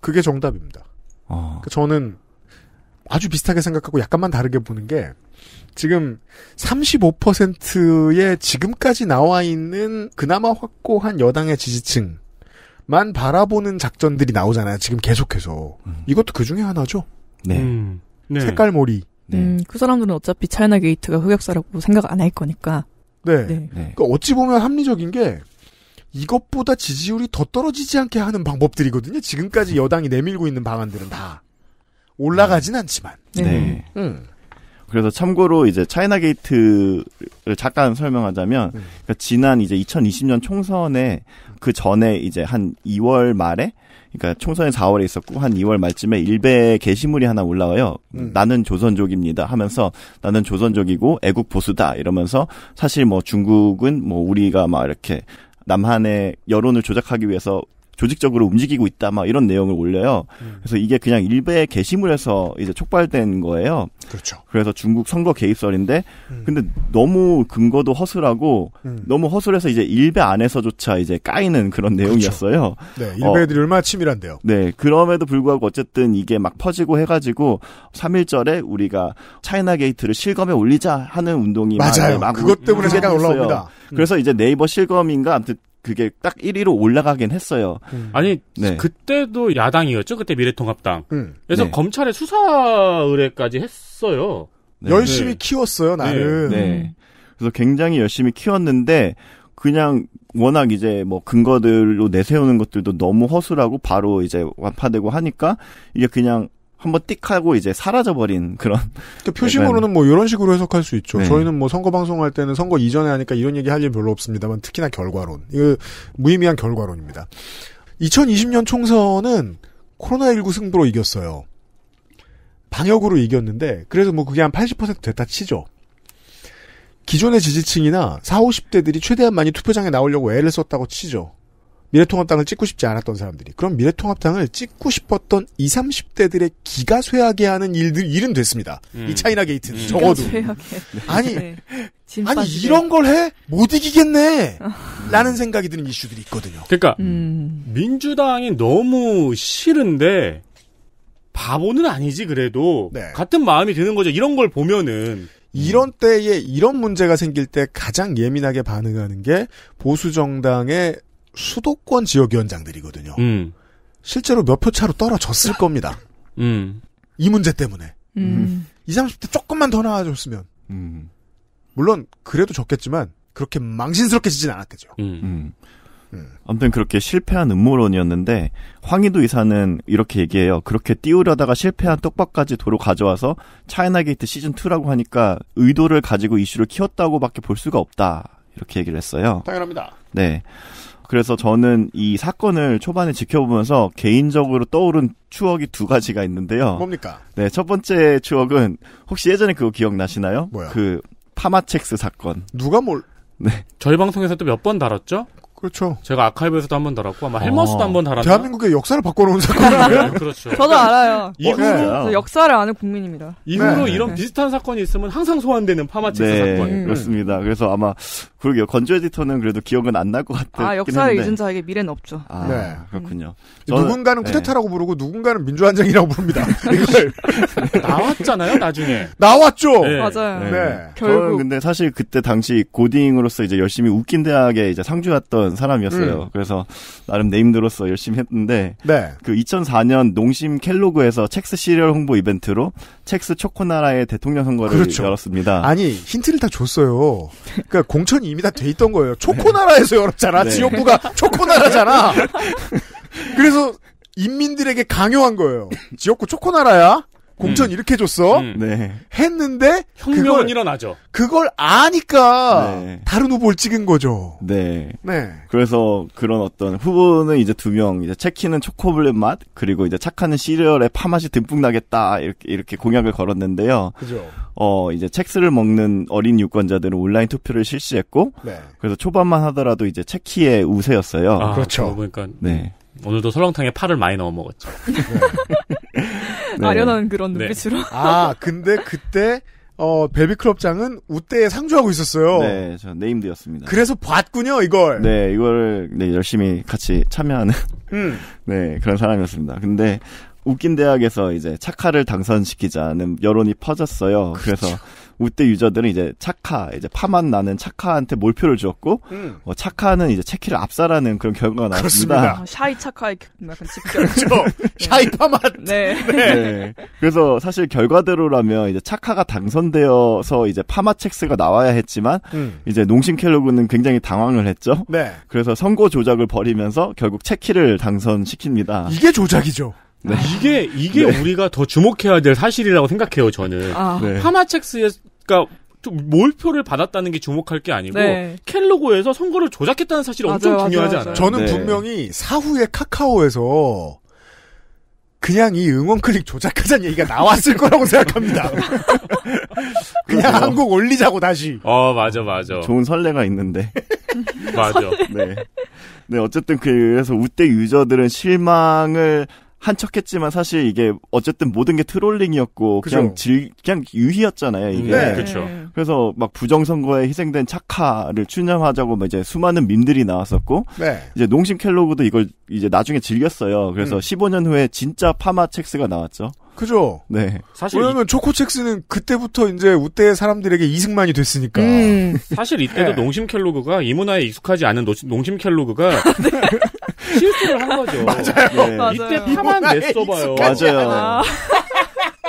그게 정답입니다. 그러니까 저는 아주 비슷하게 생각하고 약간만 다르게 보는 게 지금 35%의 지금까지 나와 있는 그나마 확고한 여당의 지지층만 바라보는 작전들이 나오잖아요. 지금 계속해서. 음. 이것도 그 중에 하나죠. 네. 음. 네. 네. 색깔몰이. 네. 음, 그 사람들은 어차피 차이나 게이트가 흑역사라고 생각 안 할 거니까. 네. 네. 네. 그러니까 어찌 보면 합리적인 게 이것보다 지지율이 더 떨어지지 않게 하는 방법들이거든요. 지금까지 여당이 내밀고 있는 방안들은 다 올라가진 않지만. 네. 네. 음. 그래서 참고로 이제 차이나 게이트를 잠깐 설명하자면 음. 그러니까 지난 이제 2020년 총선에 그 전에 이제 한 2월 말에 그러니까 총선이 4월에 있었고 한 2월 말쯤에 일베 게시물이 하나 올라와요. 음. 나는 조선족입니다 하면서 나는 조선족이고 애국 보수다 이러면서 사실 뭐 중국은 뭐 우리가 막 이렇게 남한의 여론을 조작하기 위해서 조직적으로 움직이고 있다 막 이런 내용을 올려요. 음. 그래서 이게 그냥 일베 게시물에서 이제 촉발된 거예요. 그렇죠. 그래서 중국 선거 개입설인데 음. 근데 너무 근거도 허술하고 음. 너무 허술해서 이제 일베 안에서조차 이제 까이는 그런 그렇죠. 내용이었어요. 그렇죠. 네, 일베들이 어, 얼마나 치밀한데요. 네, 그럼에도 불구하고 어쨌든 이게 막 퍼지고 해가지고 3일절에 우리가 차이나 게이트를 실검에 올리자 하는 운동이 맞아요. 막, 막 그것 때문에 제가 올라옵니다. 그래서 음. 이제 네이버 실검인가 아무튼 그게 딱 1위로 올라가긴 했어요. 음. 아니 네. 그때도 야당이었죠. 그때 미래통합당. 음. 그래서 네. 검찰의 수사 의뢰까지 했어요. 네. 열심히 네. 키웠어요 네. 나를. 네. 그래서 굉장히 열심히 키웠는데 그냥 워낙 이제 뭐 근거들로 내세우는 것들도 너무 허술하고 바로 이제 완파되고 하니까 이게 그냥 한번 띡 하고 이제 사라져버린 그런. 그러니까 표심으로는 뭐 이런 식으로 해석할 수 있죠. 네. 저희는 뭐 선거 방송할 때는 선거 이전에 하니까 이런 얘기 할 일 별로 없습니다만 특히나 결과론. 이거 무의미한 결과론입니다. 2020년 총선은 코로나19 승부로 이겼어요. 방역으로 이겼는데, 그래서 뭐 그게 한 80% 됐다 치죠. 기존의 지지층이나 4 50대들이 최대한 많이 투표장에 나오려고 애를 썼다고 치죠. 미래통합당을 찍고 싶지 않았던 사람들이 그럼 미래통합당을 찍고 싶었던 20, 30대들의 기가 쇠하게 하는 일들 일은 됐습니다. 음. 이 차이나 게이트는 음. 적어도 네. 아니 네. 아니 이런 걸해못 이기겠네 라는 생각이 드는 이슈들이 있거든요. 그러니까 음. 민주당이 너무 싫은데 바보는 아니지 그래도 네. 같은 마음이 드는 거죠. 이런 걸 보면은 이런 때에 이런 문제가 생길 때 가장 예민하게 반응하는 게 보수 정당의 수도권 지역위원장들이거든요. 음. 실제로 몇 표 차로 떨어졌을 겁니다. 음. 이 문제 때문에. 음. 20, 30대 조금만 더 나아졌으면. 음. 물론 그래도 적겠지만 그렇게 망신스럽게 지진 않았겠죠. 음. 음. 음. 아무튼 그렇게 실패한 음모론이었는데 황희도 이사는 이렇게 얘기해요. 그렇게 띄우려다가 실패한 떡밥까지 도로 가져와서 차이나게이트 시즌 2라고 하니까 의도를 가지고 이슈를 키웠다고밖에 볼 수가 없다. 이렇게 얘기를 했어요. 당연합니다. 네. 그래서 저는 이 사건을 초반에 지켜보면서 개인적으로 떠오른 추억이 두 가지가 있는데요. 뭡니까? 네, 첫 번째 추억은 혹시 예전에 그거 기억나시나요? 뭐야? 그 파마첵스 사건. 누가 뭘? 네. 저희 방송에서 또 몇 번 다뤘죠? 그렇죠. 제가 아카이브에서도 한번 달았고 아마 어. 헬머스도 어. 한번 달았나? 대한민국의 역사를 바꿔놓은 사건이에요. 네, 그렇죠. 저도 알아요. 네. 이후로 네. 네. 역사를 아는 국민입니다. 이후로 네. 이런 네. 비슷한 사건이 있으면 항상 소환되는 파마체스 사건. 음. 그렇습니다. 그래서 아마 그러게요. 건조 에디터는 그래도 기억은 안 날 것 같아요. 아, 역사의 유전자에게 미래는 없죠. 아, 네. 그렇군요. 음. 저는, 누군가는 네. 쿠데타라고 부르고 누군가는 민주한정이라고 부릅니다. 이걸. 나왔잖아요, 나중에. 나왔죠! 네. 맞아요. 네. 네. 결국. 저는 근데 사실 그때 당시 고딩으로서 이제 열심히 웃긴 대학에 이제 상주했던 사람이었어요. 음. 그래서 나름 네임드로서 열심히 했는데. 네. 그 2004년 농심 켈로그에서 첵스 시리얼 홍보 이벤트로 첵스 초코나라의 대통령 선거를 그렇죠. 열었습니다. 아니, 힌트를 다 줬어요. 그러니까 공천이 이미 다 돼 있던 거예요. 네. 초코나라에서 열었잖아. 네. 지역구가 초코나라잖아. 그래서 인민들에게 강요한 거예요. 지역구 초코나라야? 공천 음. 이렇게 줬어. 음. 네. 했는데 혁명은 그걸, 일어나죠. 그걸 아니까 네. 다른 후보를 찍은 거죠. 네. 네. 그래서 그런 어떤 후보는 이제 두 명, 이제 체키는 초코블렛 맛 그리고 이제 착하는 시리얼의 파맛이 듬뿍 나겠다 이렇게 이렇게 공약을 걸었는데요. 그죠. 어 이제 첵스를 먹는 어린 유권자들은 온라인 투표를 실시했고, 네. 그래서 초반만 하더라도 이제 체키의 우세였어요. 아, 그렇죠. 그니까 네. 오늘도 설렁탕에 파를 많이 넣어 먹었죠. 네. 네. 아련한 그런 네. 눈빛으로. 네. 아, 근데 그때 어, 베비클럽장은 우대에 상주하고 있었어요. 네, 저 네임드였습니다. 그래서 봤군요, 이걸. 네, 이걸 네, 열심히 같이 참여하는 음. 네, 그런 사람이었습니다. 근데 웃긴 대학에서 이제 착화를 당선시키자는 여론이 퍼졌어요. 그래서 그렇죠. 우때 유저들은 이제 차카 이제 파만 나는 차카한테 몰표를 주었고 음. 어, 차카는 이제 체키를 압살하는 그런 결과가 나왔습니다. 어, 샤이 차카의 그, 약간 집결. 그렇죠. 네. 샤이 파만. 네. 네. 네. 그래서 사실 결과대로라면 이제 차카가 당선되어서 이제 파마첵스가 나와야 했지만 음. 이제 농심 켈로그는 굉장히 당황을 했죠. 네. 그래서 선거 조작을 벌이면서 결국 체키를 당선시킵니다. 이게 조작이죠. 네. 아, 이게 이게 네. 우리가 더 주목해야 될 사실이라고 생각해요. 저는 아. 네. 파마첵스의 그러니까 몰표를 받았다는 게 주목할 게 아니고 네. 켈로그에서 선거를 조작했다는 사실이 맞아요, 엄청 중요하지 않아요? 저는 네. 분명히 사후에 카카오에서 그냥 이 응원 클릭 조작하자는 얘기가 나왔을 거라고 생각합니다. 그냥 한국 올리자고 다시. 어 맞아 맞아. 좋은 설레가 있는데. 맞아. 네. 네 어쨌든 그에 의해서 우대 유저들은 실망을 한 척했지만 사실 이게 어쨌든 모든 게 트롤링이었고 그쵸. 그냥 질 그냥 유희였잖아요 이게 네. 네. 그렇 그래서 막 부정선거에 희생된 착카를 추념하자고 막 뭐 이제 수많은 민들이 나왔었고 네. 이제 농심 켈로그도 이걸 이제 나중에 즐겼어요. 그래서 음. 15년 후에 진짜 파마 첵스가 나왔죠. 그죠? 네. 사실 왜냐면 이... 초코첵스는 그때부터 이제 우 때 사람들에게 이승만이 됐으니까. 음. 사실 이때도 네. 농심 켈로그가 이 문화에 익숙하지 않은 노, 농심 켈로그가 네. 실수를 한 거죠. 맞아요. 네. 맞아요. 이때 파만 냈어봐요. 맞아요.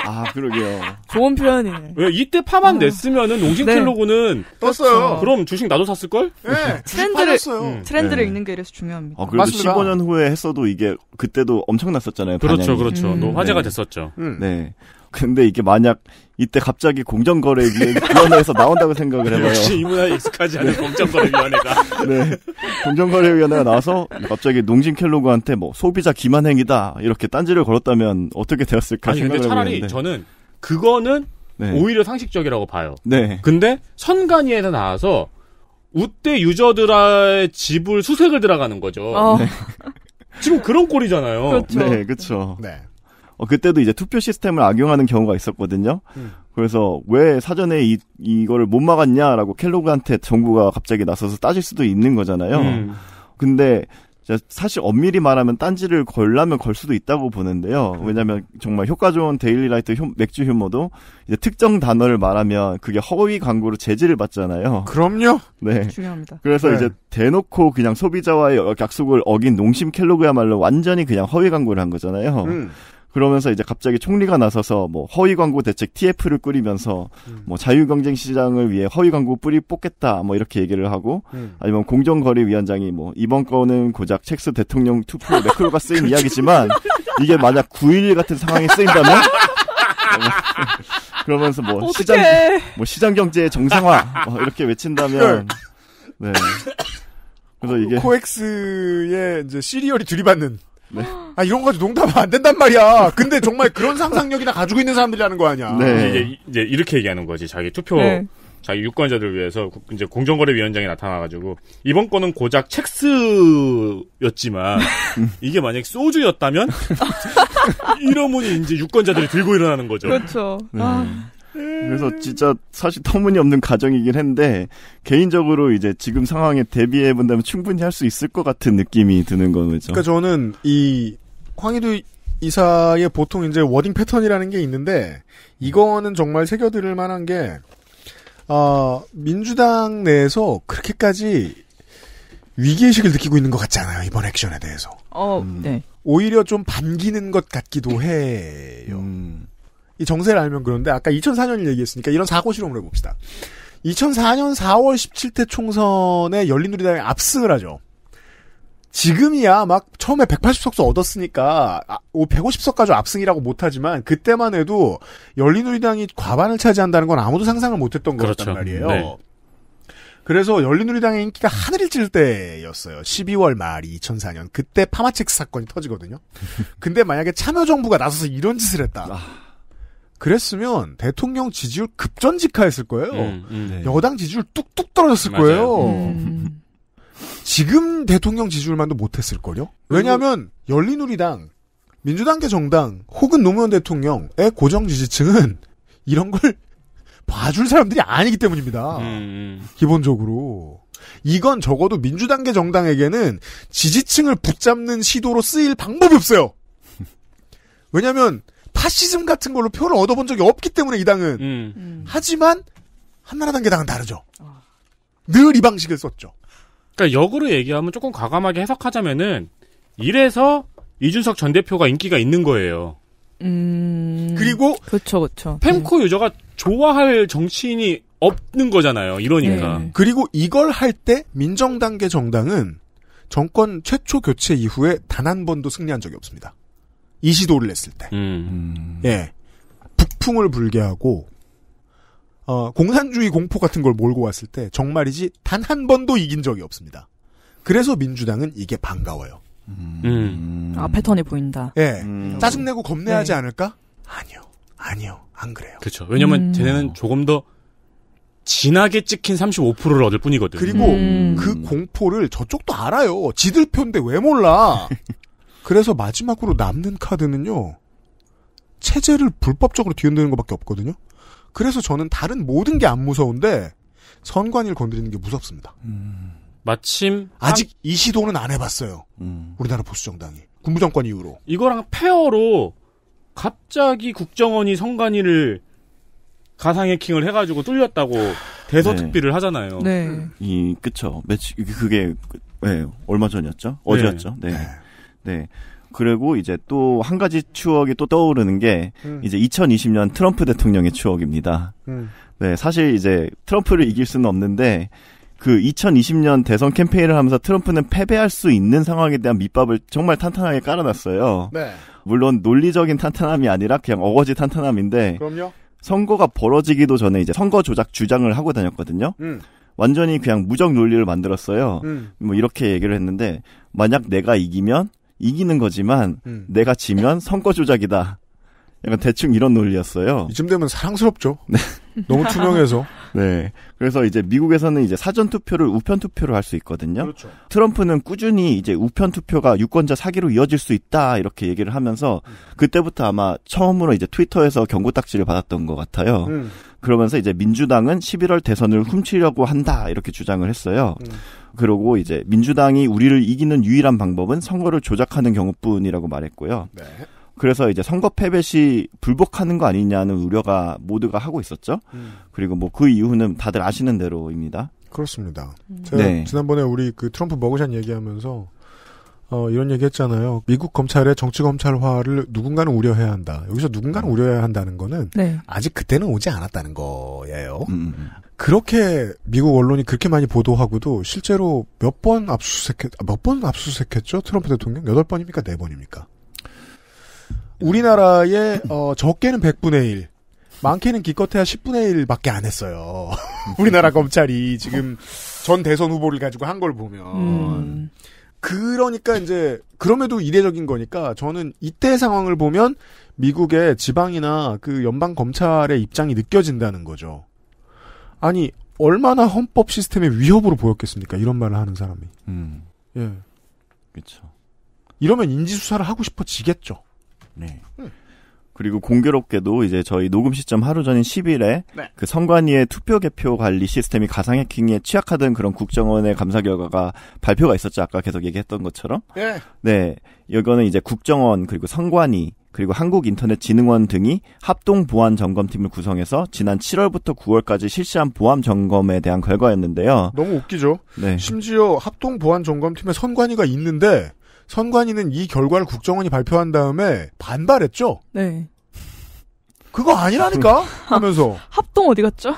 아, 그러게요. 좋은 표현이네. 왜 이때 파만 어. 냈으면은 농심킬 네. 로고는 떴어요. 그렇죠. 그럼 주식 나도 샀을 걸? 네. 트렌드를 팔렸어요. 음. 트렌드를 네. 읽는 게 이래서 중요합니다. 아, 그래도 맞습니다. 15년 후에 했어도 이게 그때도 엄청났었잖아요. 그렇죠, 반향이. 그렇죠. 음. 화제가 네. 됐었죠. 음. 네. 근데 이게 만약 이때 갑자기 공정거래위원회에서 나온다고 생각을 해봐요. 역시 이 문화에 익숙하지 않은 네. 공정거래위원회가. 네. 공정거래위원회가 나와서 갑자기 농진 켈로그한테 뭐 소비자 기만행위다 이렇게 딴지를 걸었다면 어떻게 되었을까 아니, 생각을 근데 차라리 해보는데. 저는 그거는 네. 오히려 상식적이라고 봐요. 네. 근데 선관위에서 나와서 우대 유저들의 집을 수색을 들어가는 거죠. 어. 네. 지금 그런 꼴이잖아요. 그렇죠. 네, 그렇죠. 네. 어, 그때도 이제 투표 시스템을 악용하는 경우가 있었거든요. 음. 그래서 왜 사전에 이, 이거를 못 막았냐라고 켈로그한테 정부가 갑자기 나서서 따질 수도 있는 거잖아요. 음. 근데 사실 엄밀히 말하면 딴지를 걸라면 걸 수도 있다고 보는데요. 그렇죠. 왜냐면 하 정말 효과 좋은 데일리 라이트 휴, 맥주 휴머도 이제 특정 단어를 말하면 그게 허위 광고로 제지를 받잖아요. 그럼요. 네. 중요합니다. 그래서 네. 이제 대놓고 그냥 소비자와의 어, 약속을 어긴 농심 켈로그야말로 완전히 그냥 허위 광고를 한 거잖아요. 음. 그러면서 이제 갑자기 총리가 나서서 뭐 허위 광고 대책 TF를 꾸리면서 음. 뭐 자유 경쟁 시장을 위해 허위 광고 뿌리 뽑겠다 뭐 이렇게 얘기를 하고 음. 아니면 공정거래 위원장이 뭐 이번 거는 고작 첵스 대통령 투표 매크로가 쓰인 그렇죠. 이야기지만 이게 만약 9.11 같은 상황에 쓰인다면 그러면서 뭐 어떡해. 시장 뭐 시장 경제의 정상화 뭐 이렇게 외친다면 네. 그래서 이게 코엑스의 이제 시리얼이 들이받는 네. 아 이런 거 가지고 농담 하면안 된단 말이야. 근데 정말 그런 상상력이나 가지고 있는 사람들이라는 거 아니야. 네. 이제 이제 이렇게 얘기하는 거지. 자기 투표 네. 자기 유권자들 을 위해서 이제 공정거래위원장이 나타나가지고 이번 건은 고작 첵스였지만 이게 만약 소주였다면 이러면 이제 유권자들이 들고 일어나는 거죠. 그렇죠. 네. 아, 그래서 진짜 사실 터무니없는 가정이긴 한데 개인적으로 이제 지금 상황에 대비해 본다면 충분히 할 수 있을 것 같은 느낌이 드는 거죠. 그러니까 저는 이 황희도 이사의 보통 이제 워딩 패턴이라는 게 있는데 이거는 정말 새겨들을 만한 게 어, 민주당 내에서 그렇게까지 위기의식을 느끼고 있는 것 같지 않아요 이번 액션에 대해서. 어, 음. 네. 오히려 좀 반기는 것 같기도 해요. 음. 이 정세를 알면 그런데 아까 2004년을 얘기했으니까 이런 사고 실험을 해봅시다. 2004년 4월 17대 총선에 열린우리당이 압승을 하죠. 지금이야 막 처음에 180석수 얻었으니까 150석까지 아, 압승이라고 못하지만 그때만 해도 열린우리당이 과반을 차지한다는 건 아무도 상상을 못했던 거였단 그 말이에요. 네. 그래서 열린우리당의 인기가 하늘을 찔 때였어요. 12월 말이 2004년 그때 파마체크 사건이 터지거든요. 근데 만약에 참여정부가 나서서 이런 짓을 했다. 아. 그랬으면 대통령 지지율 급전직하했을 거예요. 음, 음, 네. 여당 지지율 뚝뚝 떨어졌을 맞아요. 거예요. 음. 지금 대통령 지지율만도 못했을 걸요. 왜냐하면 열린우리당, 민주당계 정당 혹은 노무현 대통령의 고정 지지층은 이런 걸 봐줄 사람들이 아니기 때문입니다. 음, 음. 기본적으로. 이건 적어도 민주당계 정당에게는 지지층을 붙잡는 시도로 쓰일 방법이 없어요. 왜냐하면 파시즘 같은 걸로 표를 얻어본 적이 없기 때문에 이 당은 음. 음. 하지만 한나라당 계당은 다르죠. 어. 늘이 방식을 썼죠. 그러니까 역으로 얘기하면 조금 과감하게 해석하자면은 이래서 이준석 전 대표가 인기가 있는 거예요. 음... 그리고 그렇죠, 그렇죠. 펜코 네. 유저가 좋아할 정치인이 없는 거잖아요. 이러니까. 네. 그리고 이걸 할 때 민정당계 정당은 정권 최초 교체 이후에 단 한 번도 승리한 적이 없습니다. 이 시도를 했을 때, 음. 음. 예, 북풍을 불게 하고 어, 공산주의 공포 같은 걸 몰고 왔을 때 정말이지 단 한 번도 이긴 적이 없습니다. 그래서 민주당은 이게 반가워요. 음. 음. 아 패턴이 보인다. 예, 음. 짜증내고 겁내하지 네. 않을까? 아니요, 아니요, 안 그래요. 그렇죠. 왜냐면 하 음. 쟤네는 조금 더 진하게 찍힌 35%를 얻을 뿐이거든. 요 그리고 음. 그 공포를 저쪽도 알아요. 지들 편인데 왜 몰라. 그래서 마지막으로 남는 카드는요. 체제를 불법적으로 뒤흔드는 것밖에 없거든요. 그래서 저는 다른 모든 게 안 무서운데 선관위를 건드리는 게 무섭습니다. 음. 마침 아직 한... 이 시도는 안 해봤어요. 음. 우리나라 보수 정당이 군부 정권 이후로 이거랑 페어로 갑자기 국정원이 선관위를 가상 해킹을 해가지고 뚫렸다고 대서특비를 네. 하잖아요. 네. 이 그쵸. 매치 그게 네, 얼마 전이었죠? 어제였죠. 네. 네. 네. 네. 그리고 이제 또 한 가지 추억이 또 떠오르는 게 음. 이제 2020년 트럼프 대통령의 추억입니다. 음. 네, 사실 이제 트럼프를 이길 수는 없는데 그 2020년 대선 캠페인을 하면서 트럼프는 패배할 수 있는 상황에 대한 밑밥을 정말 탄탄하게 깔아놨어요. 네. 물론 논리적인 탄탄함이 아니라 그냥 어거지 탄탄함인데 그럼요? 선거가 벌어지기도 전에 이제 선거 조작 주장을 하고 다녔거든요. 음. 완전히 그냥 무적 논리를 만들었어요. 음. 뭐 이렇게 얘기를 했는데 만약 내가 이기면 이기는 거지만 음. 내가 지면 성과 조작이다. 약간 대충 이런 논리였어요. 이쯤 되면 사랑스럽죠. 네. 너무 투명해서. 네. 그래서 이제 미국에서는 이제 사전 투표를 우편 투표로 할 수 있거든요. 그렇죠. 트럼프는 꾸준히 이제 우편 투표가 유권자 사기로 이어질 수 있다 이렇게 얘기를 하면서 그때부터 아마 처음으로 이제 트위터에서 경고딱지를 받았던 것 같아요. 음. 그러면서 이제 민주당은 11월 대선을 훔치려고 한다 이렇게 주장을 했어요. 음. 그리고 이제 민주당이 우리를 이기는 유일한 방법은 선거를 조작하는 경우뿐이라고 말했고요. 네. 그래서 이제 선거 패배 시 불복하는 거 아니냐는 우려가 모두가 하고 있었죠. 음. 그리고 뭐 그이유는 다들 아시는 대로입니다. 그렇습니다. 음. 제가 네. 지난번에 우리 그 트럼프 머그샷 얘기하면서 어, 이런 얘기 했잖아요. 미국 검찰의 정치 검찰화를 누군가는 우려해야 한다. 여기서 누군가는 음. 우려해야 한다는 거는 네. 아직 그때는 오지 않았다는 거예요. 음. 음 그렇게 미국 언론이 그렇게 많이 보도하고도 실제로 몇 번 압수수색, 몇 번 압수수색했죠? 트럼프 대통령? 여덟 번입니까? 네 번입니까? 우리나라의 어, 적게는 100분의 1, 많게는 기껏해야 10분의 1밖에 안 했어요. 우리나라 검찰이 지금 전 대선 후보를 가지고 한 걸 보면. 음. 그러니까 이제 그럼에도 이례적인 거니까 저는 이때 상황을 보면 미국의 지방이나 그 연방 검찰의 입장이 느껴진다는 거죠. 아니 얼마나 헌법 시스템의 위협으로 보였겠습니까? 이런 말을 하는 사람이. 음. 예. 그렇죠. 이러면 인지 수사를 하고 싶어지겠죠. 네. 음. 그리고 공교롭게도 이제 저희 녹음 시점 하루 전인 10일에 네. 그 선관위의 투표 개표 관리 시스템이 가상 해킹에 취약하던 그런 국정원의 감사 결과가 발표가 있었죠. 아까 계속 얘기했던 것처럼. 네. 네. 이거는 이제 국정원 그리고 선관위 그리고 한국인터넷진흥원 등이 합동 보안 점검팀을 구성해서 지난 7월부터 9월까지 실시한 보안 점검에 대한 결과였는데요. 너무 웃기죠. 네. 심지어 합동 보안 점검팀에 선관위가 있는데 선관위는 이 결과를 국정원이 발표한 다음에 반발했죠. 네. 그거 아니라니까 그러니까. 하면서 합동 어디 갔죠?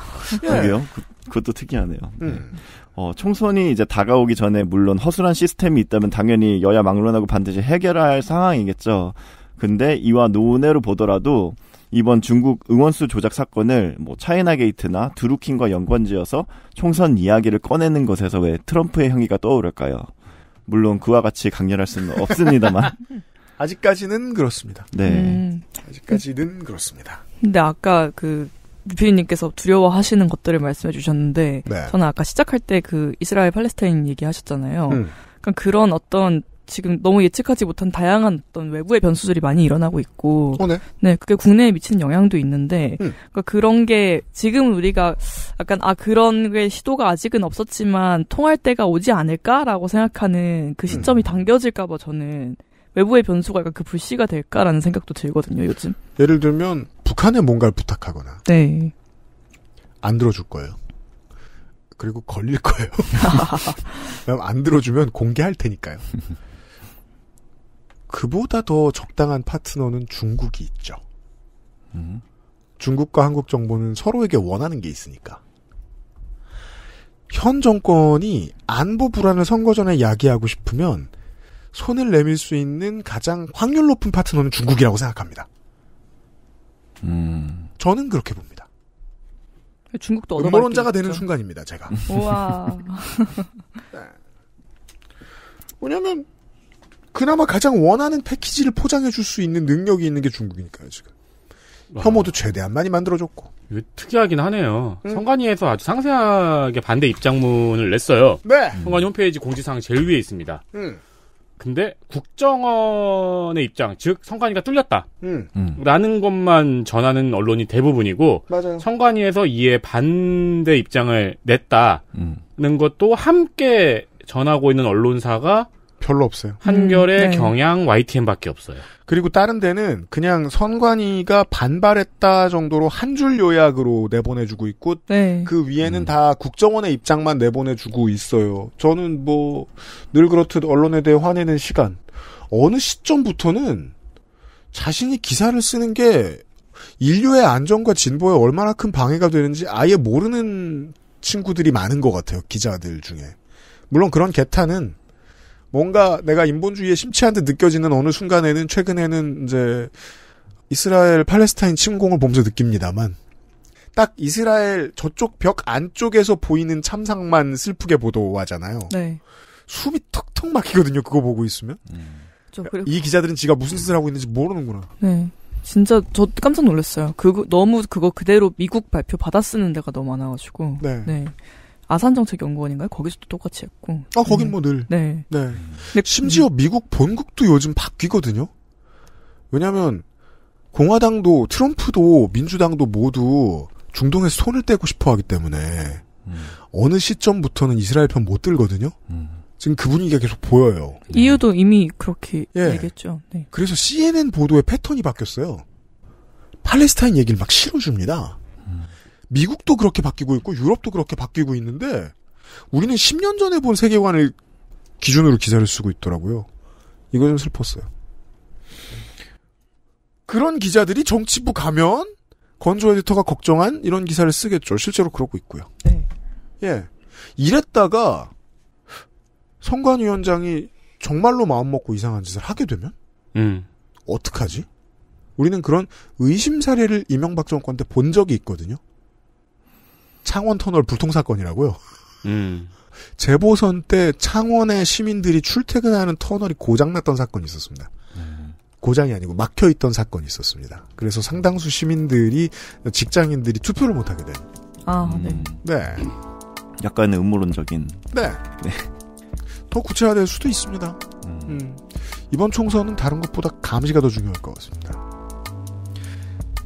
예. 그게요. 그, 그것도 특이하네요. 네. 음. 어, 총선이 이제 다가오기 전에 물론 허술한 시스템이 있다면 당연히 여야 막론하고 반드시 해결할 상황이겠죠. 근데 이와 논외로 보더라도 이번 중국 응원수 조작 사건을 뭐 차이나 게이트나 드루킹과 연관지어서 총선 이야기를 꺼내는 것에서 왜 트럼프의 향기가 떠오를까요? 물론 그와 같이 강렬할 수는 없습니다만. 아직까지는 그렇습니다. 네. 음. 아직까지는 그렇습니다. 근데 아까 그비피님께서 두려워하시는 것들을 말씀해 주셨는데 네. 저는 아까 시작할 때 그 이스라엘 팔레스타인 얘기하셨잖아요. 음. 그러니까 그런 어떤 지금 너무 예측하지 못한 다양한 어떤 외부의 변수들이 많이 일어나고 있고, 어, 네. 네, 그게 국내에 미치는 영향도 있는데, 음. 그러니까 그런 게 지금 우리가 약간 아 그런 게 시도가 아직은 없었지만 통할 때가 오지 않을까라고 생각하는 그 시점이 음. 당겨질까봐 저는 외부의 변수가 약간 그 불씨가 될까라는 생각도 들거든요 요즘. 예를 들면 북한에 뭔가를 부탁하거나, 네, 안 들어줄 거예요. 그리고 걸릴 거예요. 안 들어주면 공개할 테니까요. 그보다 더 적당한 파트너는 중국이 있죠. 음. 중국과 한국 정부는 서로에게 원하는 게 있으니까. 현 정권이 안보 불안을 선거 전에 야기하고 싶으면 손을 내밀 수 있는 가장 확률 높은 파트너는 중국이라고 생각합니다. 음. 저는 그렇게 봅니다. 중국도 음론자가 되는 순간입니다, 제가. 우와. 네. 왜냐면 그나마 가장 원하는 패키지를 포장해 줄 수 있는 능력이 있는 게 중국이니까요, 지금. 와. 아. 혐오도 최대한 많이 만들어줬고. 특이하긴 하네요. 음. 성관이에서 아주 상세하게 반대 입장문을 냈어요. 네. 성관이 홈페이지 공지사항 제일 위에 있습니다. 음. 근데 국정원의 입장, 즉 성관이가 뚫렸다. 음. 라는 것만 전하는 언론이 대부분이고 맞아요. 성관이에서 이에 반대 입장을 냈다는 음. 것도 함께 전하고 있는 언론사가 별로 없어요. 한결의 음, 네. 경향 YTN밖에 없어요. 그리고 다른 데는 그냥 선관위가 반발했다 정도로 한 줄 요약으로 내보내주고 있고 네. 그 위에는 음. 다 국정원의 입장만 내보내주고 있어요. 저는 뭐 늘 그렇듯 언론에 대해 화내는 시간 어느 시점부터는 자신이 기사를 쓰는 게 인류의 안전과 진보에 얼마나 큰 방해가 되는지 아예 모르는 친구들이 많은 것 같아요. 기자들 중에 물론 그런 개탄은 뭔가 내가 인본주의에 심취한 듯 느껴지는 어느 순간에는 최근에는 이제 이스라엘 팔레스타인 침공을 보면서 느낍니다만 딱 이스라엘 저쪽 벽 안쪽에서 보이는 참상만 슬프게 보도하잖아요. 네. 숨이 턱턱 막히거든요. 그거 보고 있으면. 음. 그리고... 이 기자들은 지가 무슨 짓을 하고 있는지 모르는구나. 네. 진짜 저 깜짝 놀랐어요. 그 너무 그거 그대로 미국 발표 받아쓰는 데가 너무 많아가지고. 네. 네. 아산정책연구원인가요? 거기서도 똑같이 했고. 아, 거긴 뭐 늘. 네. 네. 근 심지어 음. 미국 본국도 요즘 바뀌거든요? 왜냐면, 하 공화당도 트럼프도 민주당도 모두 중동에 손을 떼고 싶어 하기 때문에, 음. 어느 시점부터는 이스라엘 편 못 들거든요? 음. 지금 그 분위기가 계속 보여요. 네. 이유도 이미 그렇게 예. 얘기했죠. 네. 그래서 CNN 보도의 패턴이 바뀌었어요. 팔레스타인 얘기를 막 실어줍니다. 음. 미국도 그렇게 바뀌고 있고 유럽도 그렇게 바뀌고 있는데 우리는 10년 전에 본 세계관을 기준으로 기사를 쓰고 있더라고요. 이거 좀 슬펐어요. 그런 기자들이 정치부 가면 건조 에디터가 걱정한 이런 기사를 쓰겠죠. 실제로 그러고 있고요. 네. 예. 이랬다가 성관 위원장이 정말로 마음먹고 이상한 짓을 하게 되면 음. 어떡하지? 우리는 그런 의심 사례를 이명박 정권 때 본 적이 있거든요. 창원 터널 불통 사건이라고요. 음. 재보선 때 창원의 시민들이 출퇴근하는 터널이 고장났던 사건이 있었습니다. 네. 고장이 아니고 막혀있던 사건이 있었습니다. 그래서 상당수 시민들이 직장인들이 투표를 못하게 된. 아, 음. 네. 네. 약간 의 음모론적인. 네. 네. 더 구체화될 수도 있습니다. 음. 음. 이번 총선은 다른 것보다 감시가 더 중요할 것 같습니다.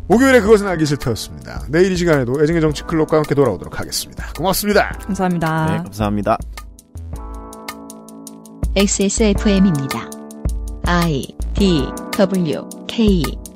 목요일에 그것은 알기 싫다였습니다. 내일 이 시간에도 애증의 정치 클럽과 함께 돌아오도록 하겠습니다. 고맙습니다. 감사합니다. 네, 감사합니다. XSFM입니다. I D W K